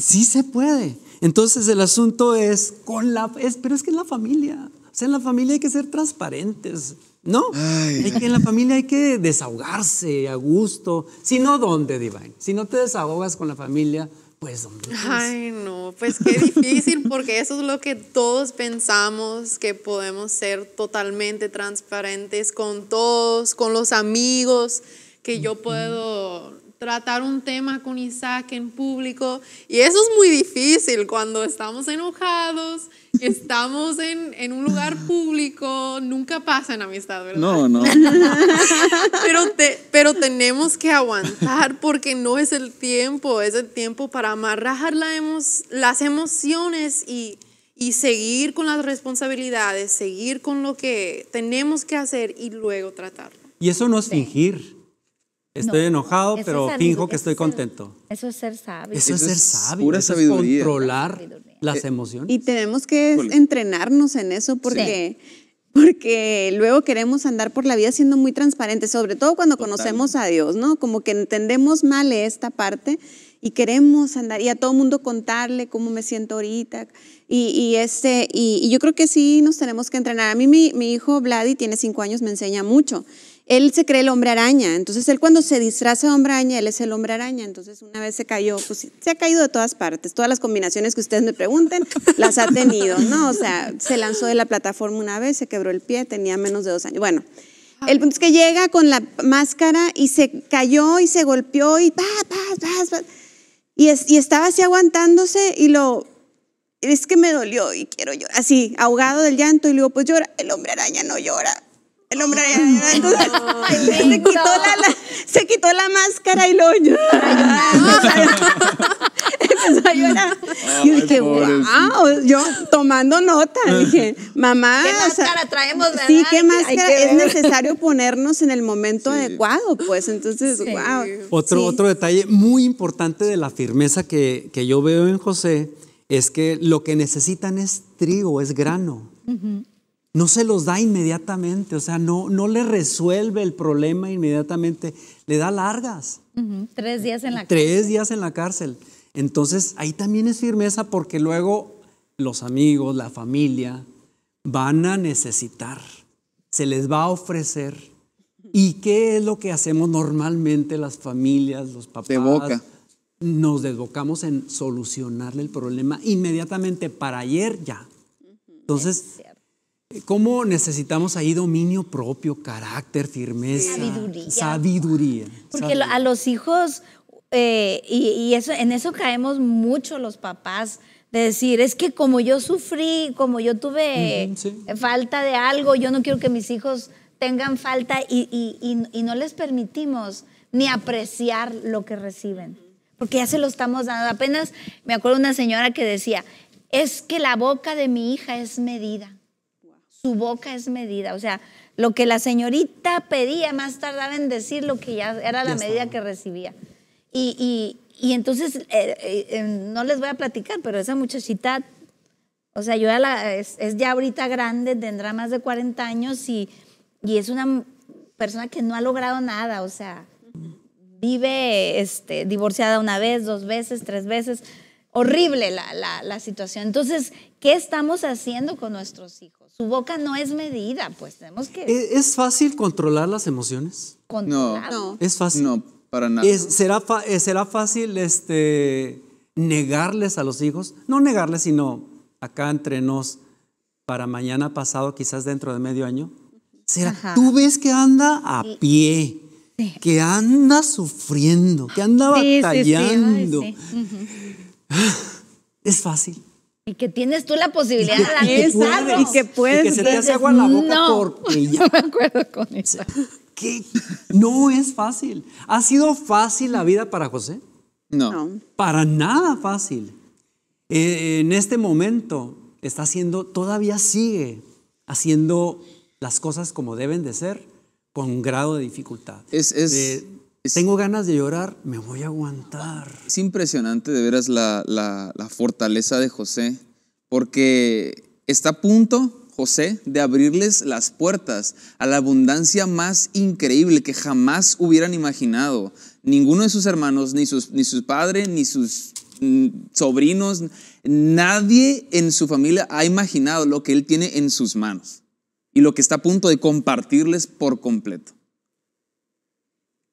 Sí se puede. Entonces el asunto es con la, es, pero es que en la familia. O sea, en la familia hay que ser transparentes. ¿no? Hay que en la familia hay que desahogarse a gusto. Si no, ¿dónde, Divine? Si no te desahogas con la familia, pues ¿dónde? Ay, no, pues qué difícil, porque eso es lo que todos pensamos, que podemos ser totalmente transparentes con todos, con los amigos, que yo puedo tratar un tema con Isaac en público. Y eso es muy difícil cuando estamos enojados Estamos en, en, un lugar público, nunca pasa en amistad, ¿verdad? No, no. pero, te, pero tenemos que aguantar porque no es el tiempo, es el tiempo para amarrar las emociones y, y seguir con las responsabilidades, seguir con lo que tenemos que hacer y luego tratarlo. Y eso no es fingir. Estoy enojado, pero finjo que estoy contento. eso es ser sabio. Eso, es ser sabio. Pura sabiduría. controlar las eh, emociones. Y tenemos que entrenarnos en eso porque... porque luego queremos andar por la vida siendo muy transparentes, sobre todo cuando conocemos a Dios, ¿no? Como que entendemos mal esta parte y queremos andar y a todo mundo contarle cómo me siento ahorita. Y, este, y, yo creo que sí nos tenemos que entrenar. A mí mi, mi hijo Vladi tiene cinco años, me enseña mucho él se cree el hombre araña. Entonces él cuando se disfraza de hombre araña, él es el hombre araña. Entonces una vez se cayó, pues se ha caído de todas partes. Todas las combinaciones que ustedes me pregunten, las ha tenido, ¿no? O sea, se lanzó de la plataforma una vez, se quebró el pie, tenía menos de dos años. Bueno, el punto es que llega con la máscara y se cayó y se golpeó y pa, y, y estaba así aguantándose y lo es que me dolió y quiero llorar, así ahogado del llanto y luego pues llora, el hombre araña no llora. El hombre se, quitó la, máscara y lo empezó a llorar. Y dije, wow, yo tomando nota, dije, mamá. ¿Qué máscara traemos, verdad? Sí, qué máscara es necesario ponernos en el momento adecuado, pues. Entonces, wow. Otro, otro detalle muy importante de la firmeza que, yo veo en José es que lo que necesitan es trigo, es grano. No se los da inmediatamente, o sea, no, no le resuelve el problema inmediatamente, le da largas. Tres días en la cárcel. Tres días en la cárcel. Entonces, ahí también es firmeza porque luego los amigos, la familia, van a necesitar, se les va a ofrecer. ¿Y qué es lo que hacemos normalmente las familias, los papás? boca. Nos desbocamos en solucionarle el problema inmediatamente para ayer ya. Entonces, ¿Cómo necesitamos ahí dominio propio, carácter, firmeza? Sabiduría. Sabiduría. Porque a los hijos, eh, y, eso, en eso caemos mucho los papás, de decir, es que como yo sufrí, como yo tuve falta de algo, yo no quiero que mis hijos tengan falta y, y no les permitimos ni apreciar lo que reciben. Porque ya se lo estamos dando. Apenas me acuerdo una señora que decía, es que la boca de mi hija es medida su boca es medida. O sea, lo que la señorita pedía más tardaba en decir lo que ya era la medida que recibía. Y, entonces, eh, eh, em, no les voy a platicar, pero esa muchachita, o sea, la, es, ya ahorita grande, tendrá más de 40 años y, y es una persona que no ha logrado nada, o sea, vive este, divorciada una vez, dos veces, tres veces horrible la, situación. Entonces, ¿qué estamos haciendo con nuestros hijos? Su boca no es medida, pues tenemos que... ¿Es, fácil controlar las emociones? No, no. ¿Es fácil? No, para nada. será, eh, ¿Será fácil este, negarles a los hijos? No negarles, sino acá entre nos, para mañana pasado, quizás dentro de medio año. ¿Será? Tú ves que anda a pie. que anda sufriendo, que anda batallando. Sí, es fácil. Y que tienes tú la posibilidad de Y que puedes. Y que se te hace agua en la boca no, porque ya. No me acuerdo con eso. que No es fácil. ¿Ha sido fácil la vida para José? No. Para nada fácil. Eh, en este momento está haciendo, todavía sigue haciendo las cosas como deben de ser con un grado de dificultad. Es, es, tengo ganas de llorar, me voy a aguantar. Es impresionante de veras la, fortaleza de José, porque está a punto José de abrirles las puertas a la abundancia más increíble que jamás hubieran imaginado. Ninguno de sus hermanos, ni sus, ni sus padres, ni sus mm, sobrinos, nadie en su familia ha imaginado lo que él tiene en sus manos y lo que está a punto de compartirles por completo.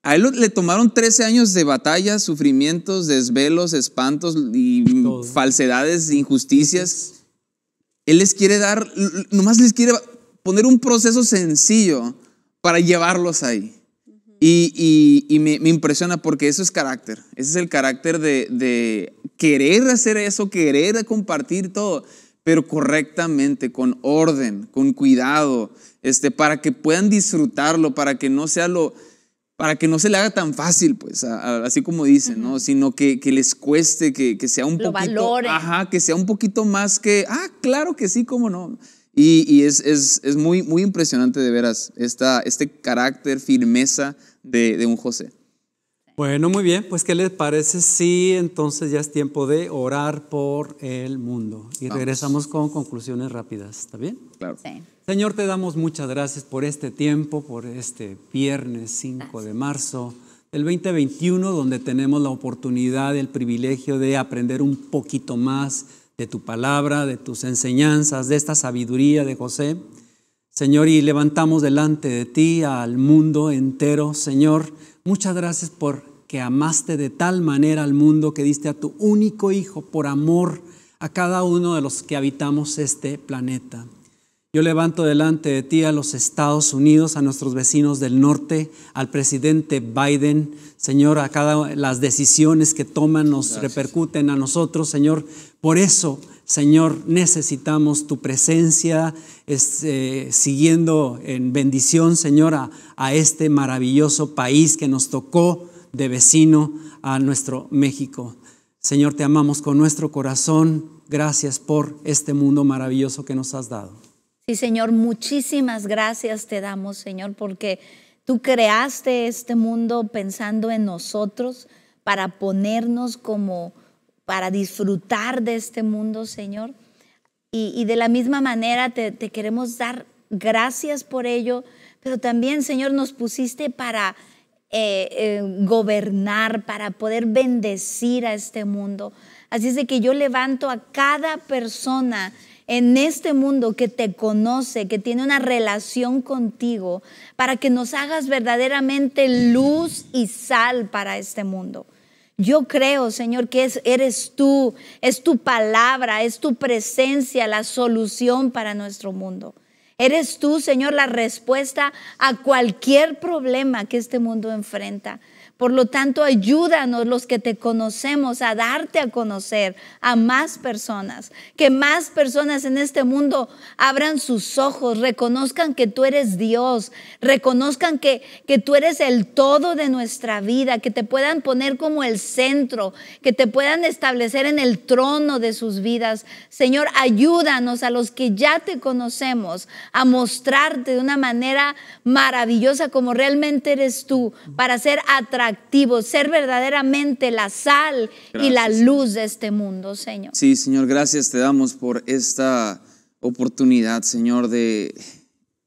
A él le tomaron 13 años de batallas, sufrimientos, desvelos, espantos y falsedades, injusticias. Él les quiere dar, nomás les quiere poner un proceso sencillo para llevarlos ahí. Y, me, impresiona porque eso es carácter. Ese es el carácter de, de, querer hacer eso, querer compartir todo, pero correctamente, con orden, con cuidado, este, para que puedan disfrutarlo, para que no sea lo, para que no se le haga tan fácil, pues, así como dicen, ¿no? Sino que, les cueste, que, sea un poquito. Ajá, que sea un poquito más que. Ah, claro que sí, cómo no. Y, es, muy, muy impresionante de veras esta, este carácter, firmeza de, un José. Bueno, muy bien, pues ¿qué les parece si entonces ya es tiempo de orar por el mundo? Y regresamos con conclusiones rápidas, ¿está bien? Claro. Sí. Señor, te damos muchas gracias por este tiempo, por este viernes 5 de marzo del 2021, donde tenemos la oportunidad, el privilegio de aprender un poquito más de tu palabra, de tus enseñanzas, de esta sabiduría de José. Señor, y levantamos delante de ti al mundo entero. Señor, muchas gracias por que amaste de tal manera al mundo que diste a tu único Hijo por amor a cada uno de los que habitamos este planeta. Yo levanto delante de ti a los Estados Unidos, a nuestros vecinos del norte, al presidente Biden. Señor, a cada las decisiones que toman nos repercuten a nosotros, Señor. Por eso, Señor, necesitamos tu presencia, eh, siguiendo en bendición, Señor, a este maravilloso país que nos tocó de vecino a nuestro México. Señor, te amamos con nuestro corazón. Gracias por este mundo maravilloso que nos has dado. Sí, Señor, muchísimas gracias te damos, Señor, porque tú creaste este mundo pensando en nosotros para ponernos como, para disfrutar de este mundo, Señor. Y, de la misma manera te, queremos dar gracias por ello, pero también, Señor, nos pusiste para eh, eh, gobernar, para poder bendecir a este mundo. Así es de que yo levanto a cada persona en este mundo que te conoce, que tiene una relación contigo, para que nos hagas verdaderamente luz y sal para este mundo. Yo creo, Señor, que eres tú, es tu palabra, es tu presencia la solución para nuestro mundo. Eres tú, Señor, la respuesta a cualquier problema que este mundo enfrenta. Por lo tanto, ayúdanos los que te conocemos a darte a conocer a más personas, que más personas en este mundo abran sus ojos, reconozcan que tú eres Dios, reconozcan que, que tú eres el todo de nuestra vida, que te puedan poner como el centro, que te puedan establecer en el trono de sus vidas. Señor, ayúdanos a los que ya te conocemos a mostrarte de una manera maravillosa como realmente eres tú, para ser atraídos activos, ser verdaderamente la sal y la luz de este mundo, Señor. Sí, Señor, gracias te damos por esta oportunidad, Señor, de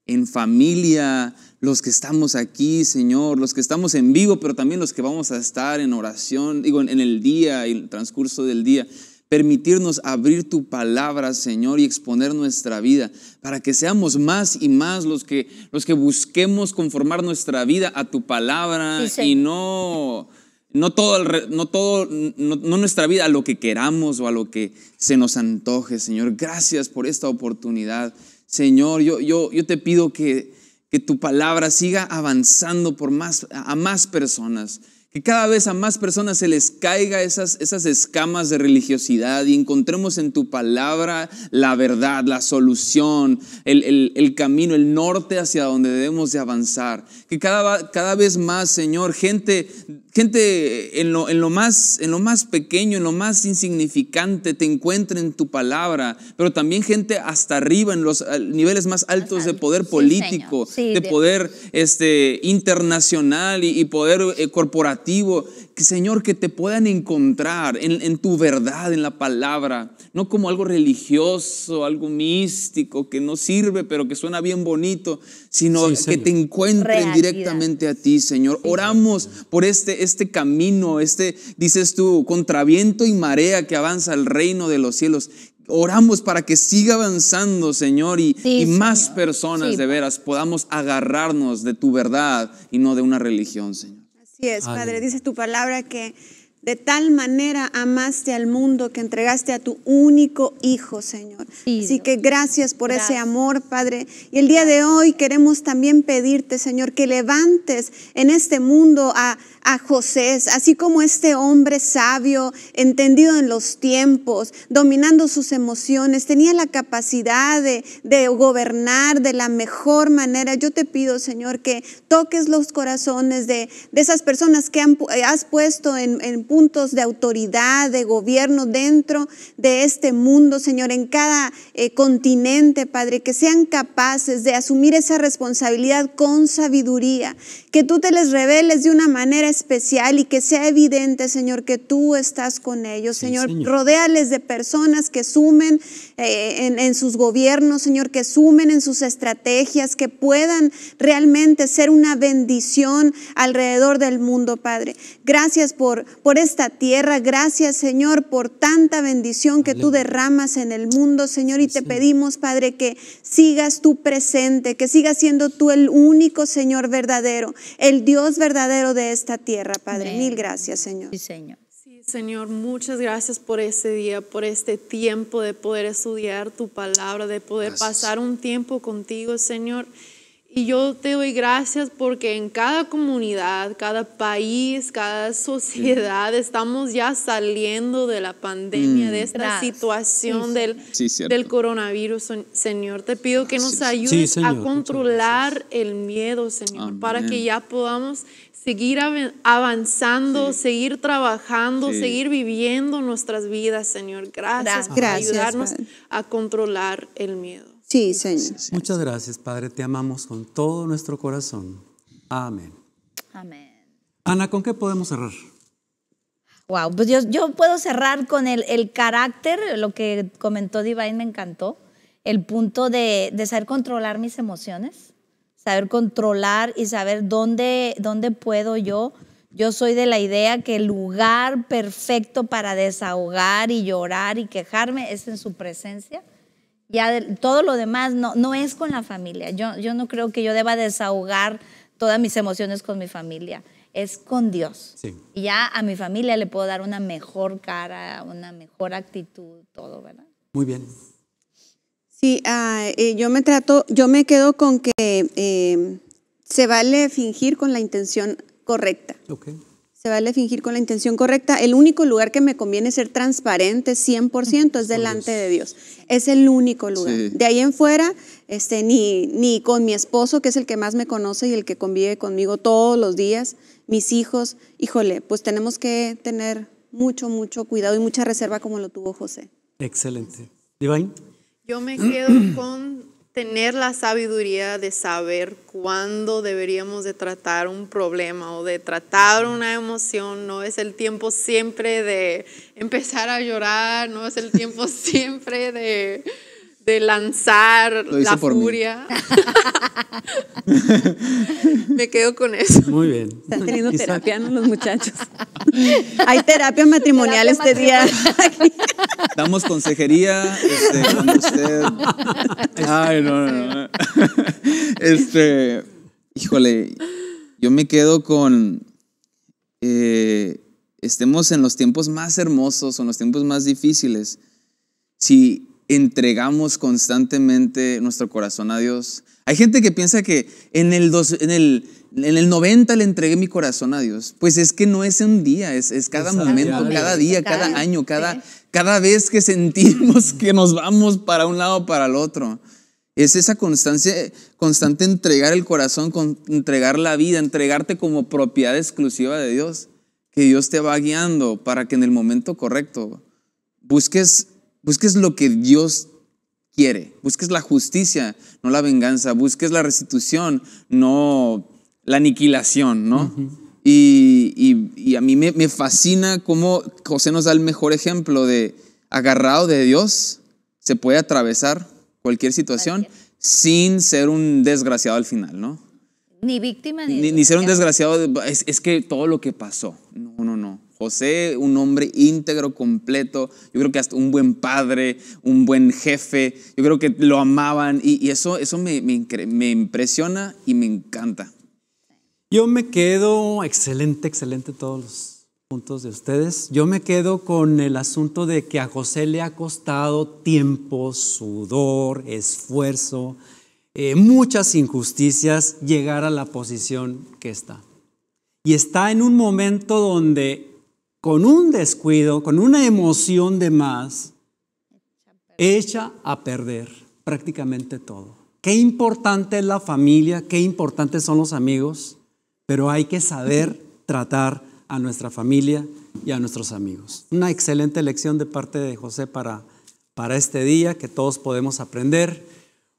en familia, los que estamos aquí, Señor, los que estamos en vivo, pero también los que vamos a estar en oración, digo, en, el día, y el transcurso del día permitirnos abrir tu palabra, Señor, y exponer nuestra vida, para que seamos más y más los que, los que busquemos conformar nuestra vida a tu palabra y no, no, todo, no, todo nuestra vida a lo que queramos o a lo que se nos antoje, Señor. Gracias por esta oportunidad. Señor, yo, yo, yo te pido que, que tu palabra siga avanzando por más, a más personas que cada vez a más personas se les caiga esas, esas escamas de religiosidad y encontremos en tu palabra la verdad, la solución, el, camino, el norte hacia donde debemos de avanzar. Que cada, cada vez más, Señor, gente gente en lo, más, en lo más pequeño, en lo más insignificante, te encuentra en tu palabra, pero también gente hasta arriba, en los niveles más altos de poder político, de poder este, internacional y, poder eh, corporativo, Señor, que te puedan encontrar en, tu verdad, en la palabra, no como algo religioso, algo místico que no sirve, pero que suena bien bonito, sino que te encuentren directamente a ti, Señor. Oramos por este, este camino, este, dices tú, contraviento y marea que avanza el reino de los cielos. Oramos para que siga avanzando, Señor, y, más personas de pues. veras podamos agarrarnos de tu verdad y no de una religión, Señor es, Padre, dice tu palabra que de tal manera amaste al mundo que entregaste a tu único Hijo, Señor. Así que gracias por ese amor, Padre. Y el día de hoy queremos también pedirte, Señor, que levantes en este mundo a, a José, así como este hombre sabio, entendido en los tiempos, dominando sus emociones, tenía la capacidad de, gobernar de la mejor manera. Yo te pido, Señor, que toques los corazones de, esas personas que eh, has puesto en, puntos de autoridad, de gobierno dentro de este mundo, Señor, en cada eh, continente, Padre, que sean capaces de asumir esa responsabilidad con sabiduría, que tú te les reveles de una manera especial y que sea evidente, Señor, que tú estás con ellos. señor, rodeales rodéales de personas que sumen eh, en, sus gobiernos, Señor, que sumen en sus estrategias, que puedan realmente ser una bendición alrededor del mundo, Padre. Gracias por, por esta tierra, gracias, Señor, por tanta bendición que tú derramas en el mundo, Señor, y te pedimos, Padre, que sigas tú presente, que sigas siendo tú el único Señor verdadero, el Dios verdadero de esta tierra tierra, Padre. Mil gracias, Señor. Sí, Señor. Sí, Señor, muchas gracias por este día, por este tiempo de poder estudiar tu palabra, de poder pasar un tiempo contigo, Señor. Y yo te doy gracias porque en cada comunidad, cada país, cada sociedad estamos ya saliendo de la pandemia, mm. de esta situación del, del, coronavirus, Señor. Te pido que nos ayudes a controlar el miedo, Señor, para que ya podamos seguir avanzando, seguir trabajando, seguir viviendo nuestras vidas, Señor. Gracias, gracias por ayudarnos a controlar el miedo. Sí, Señor. Muchas gracias, Padre. Te amamos con todo nuestro corazón. Amén. Amén. Ana, ¿con qué podemos cerrar? Wow, pues yo, puedo cerrar con el, carácter, lo que comentó Divine me encantó, el punto de, de saber controlar mis emociones saber controlar y saber dónde, dónde puedo yo. Yo soy de la idea que el lugar perfecto para desahogar y llorar y quejarme es en su presencia. Ya todo lo demás no, no es con la familia. Yo, yo no creo que yo deba desahogar todas mis emociones con mi familia. Es con Dios. Y ya a mi familia le puedo dar una mejor cara, una mejor actitud, todo, ¿verdad? Muy bien. Sí, ah, eh, yo me trato, yo me quedo con que eh, se vale fingir con la intención correcta. Se vale fingir con la intención correcta. El único lugar que me conviene ser transparente 100% es delante de Dios. Es el único lugar. De ahí en fuera, este, ni, ni con mi esposo, que es el que más me conoce y el que convive conmigo todos los días, mis hijos, híjole, pues tenemos que tener mucho, mucho cuidado y mucha reserva como lo tuvo José. Excelente. Divine. Yo me quedo con tener la sabiduría de saber cuándo deberíamos de tratar un problema o de tratar una emoción. No es el tiempo siempre de empezar a llorar, no es el tiempo siempre de de lanzar la furia. Me quedo con eso. Muy bien. Están teniendo terapia ¿no? los muchachos. Hay terapia matrimonial este día. Damos consejería este, Ay, no, no. Este, híjole, yo me quedo con. Eh, estemos en los tiempos más hermosos o en los tiempos más difíciles. Si entregamos constantemente nuestro corazón a Dios. Hay gente que piensa que en el, en el, en el 90 le entregué mi corazón a Dios. Pues es que no es un día, es, cada momento, cada día, cada, año, cada, cada vez que sentimos que nos vamos para un lado, para el otro. Es esa constancia, constante entregar el corazón, entregar la vida, entregarte como propiedad exclusiva de Dios. Que Dios te va guiando para que en el momento correcto busques Busques lo que Dios quiere. Busques la justicia, no la venganza. Busques la restitución, no la aniquilación, ¿no? y, a mí me, fascina cómo José nos da el mejor ejemplo de agarrado de Dios, se puede atravesar cualquier situación sin ser un desgraciado al final, ¿no? Ni víctima ni... Ni, ser un desgraciado, es que todo lo que pasó, no, no, no. José, un hombre íntegro, completo, yo creo que hasta un buen padre, un buen jefe, yo creo que lo amaban y, eso, eso me, impresiona y me encanta. Yo me quedo, excelente, excelente todos los puntos de ustedes. Yo me quedo con el asunto de que a José le ha costado tiempo, sudor, esfuerzo, eh, muchas injusticias llegar a la posición que está. Y está en un momento donde con un descuido, con una emoción de más, echa a perder prácticamente todo. Qué importante es la familia, qué importantes son los amigos, pero hay que saber tratar a nuestra familia y a nuestros amigos. Una excelente lección de parte de José para, para este día que todos podemos aprender.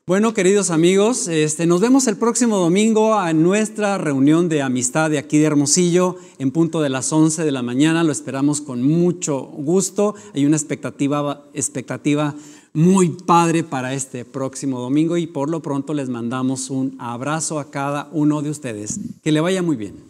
Bueno, queridos amigos, este, nos vemos el próximo domingo a nuestra reunión de amistad de aquí de Hermosillo en punto de las 11 de la mañana. Lo esperamos con mucho gusto. Hay una expectativa, expectativa muy padre para este próximo domingo y por lo pronto les mandamos un abrazo a cada uno de ustedes. Que le vaya muy bien.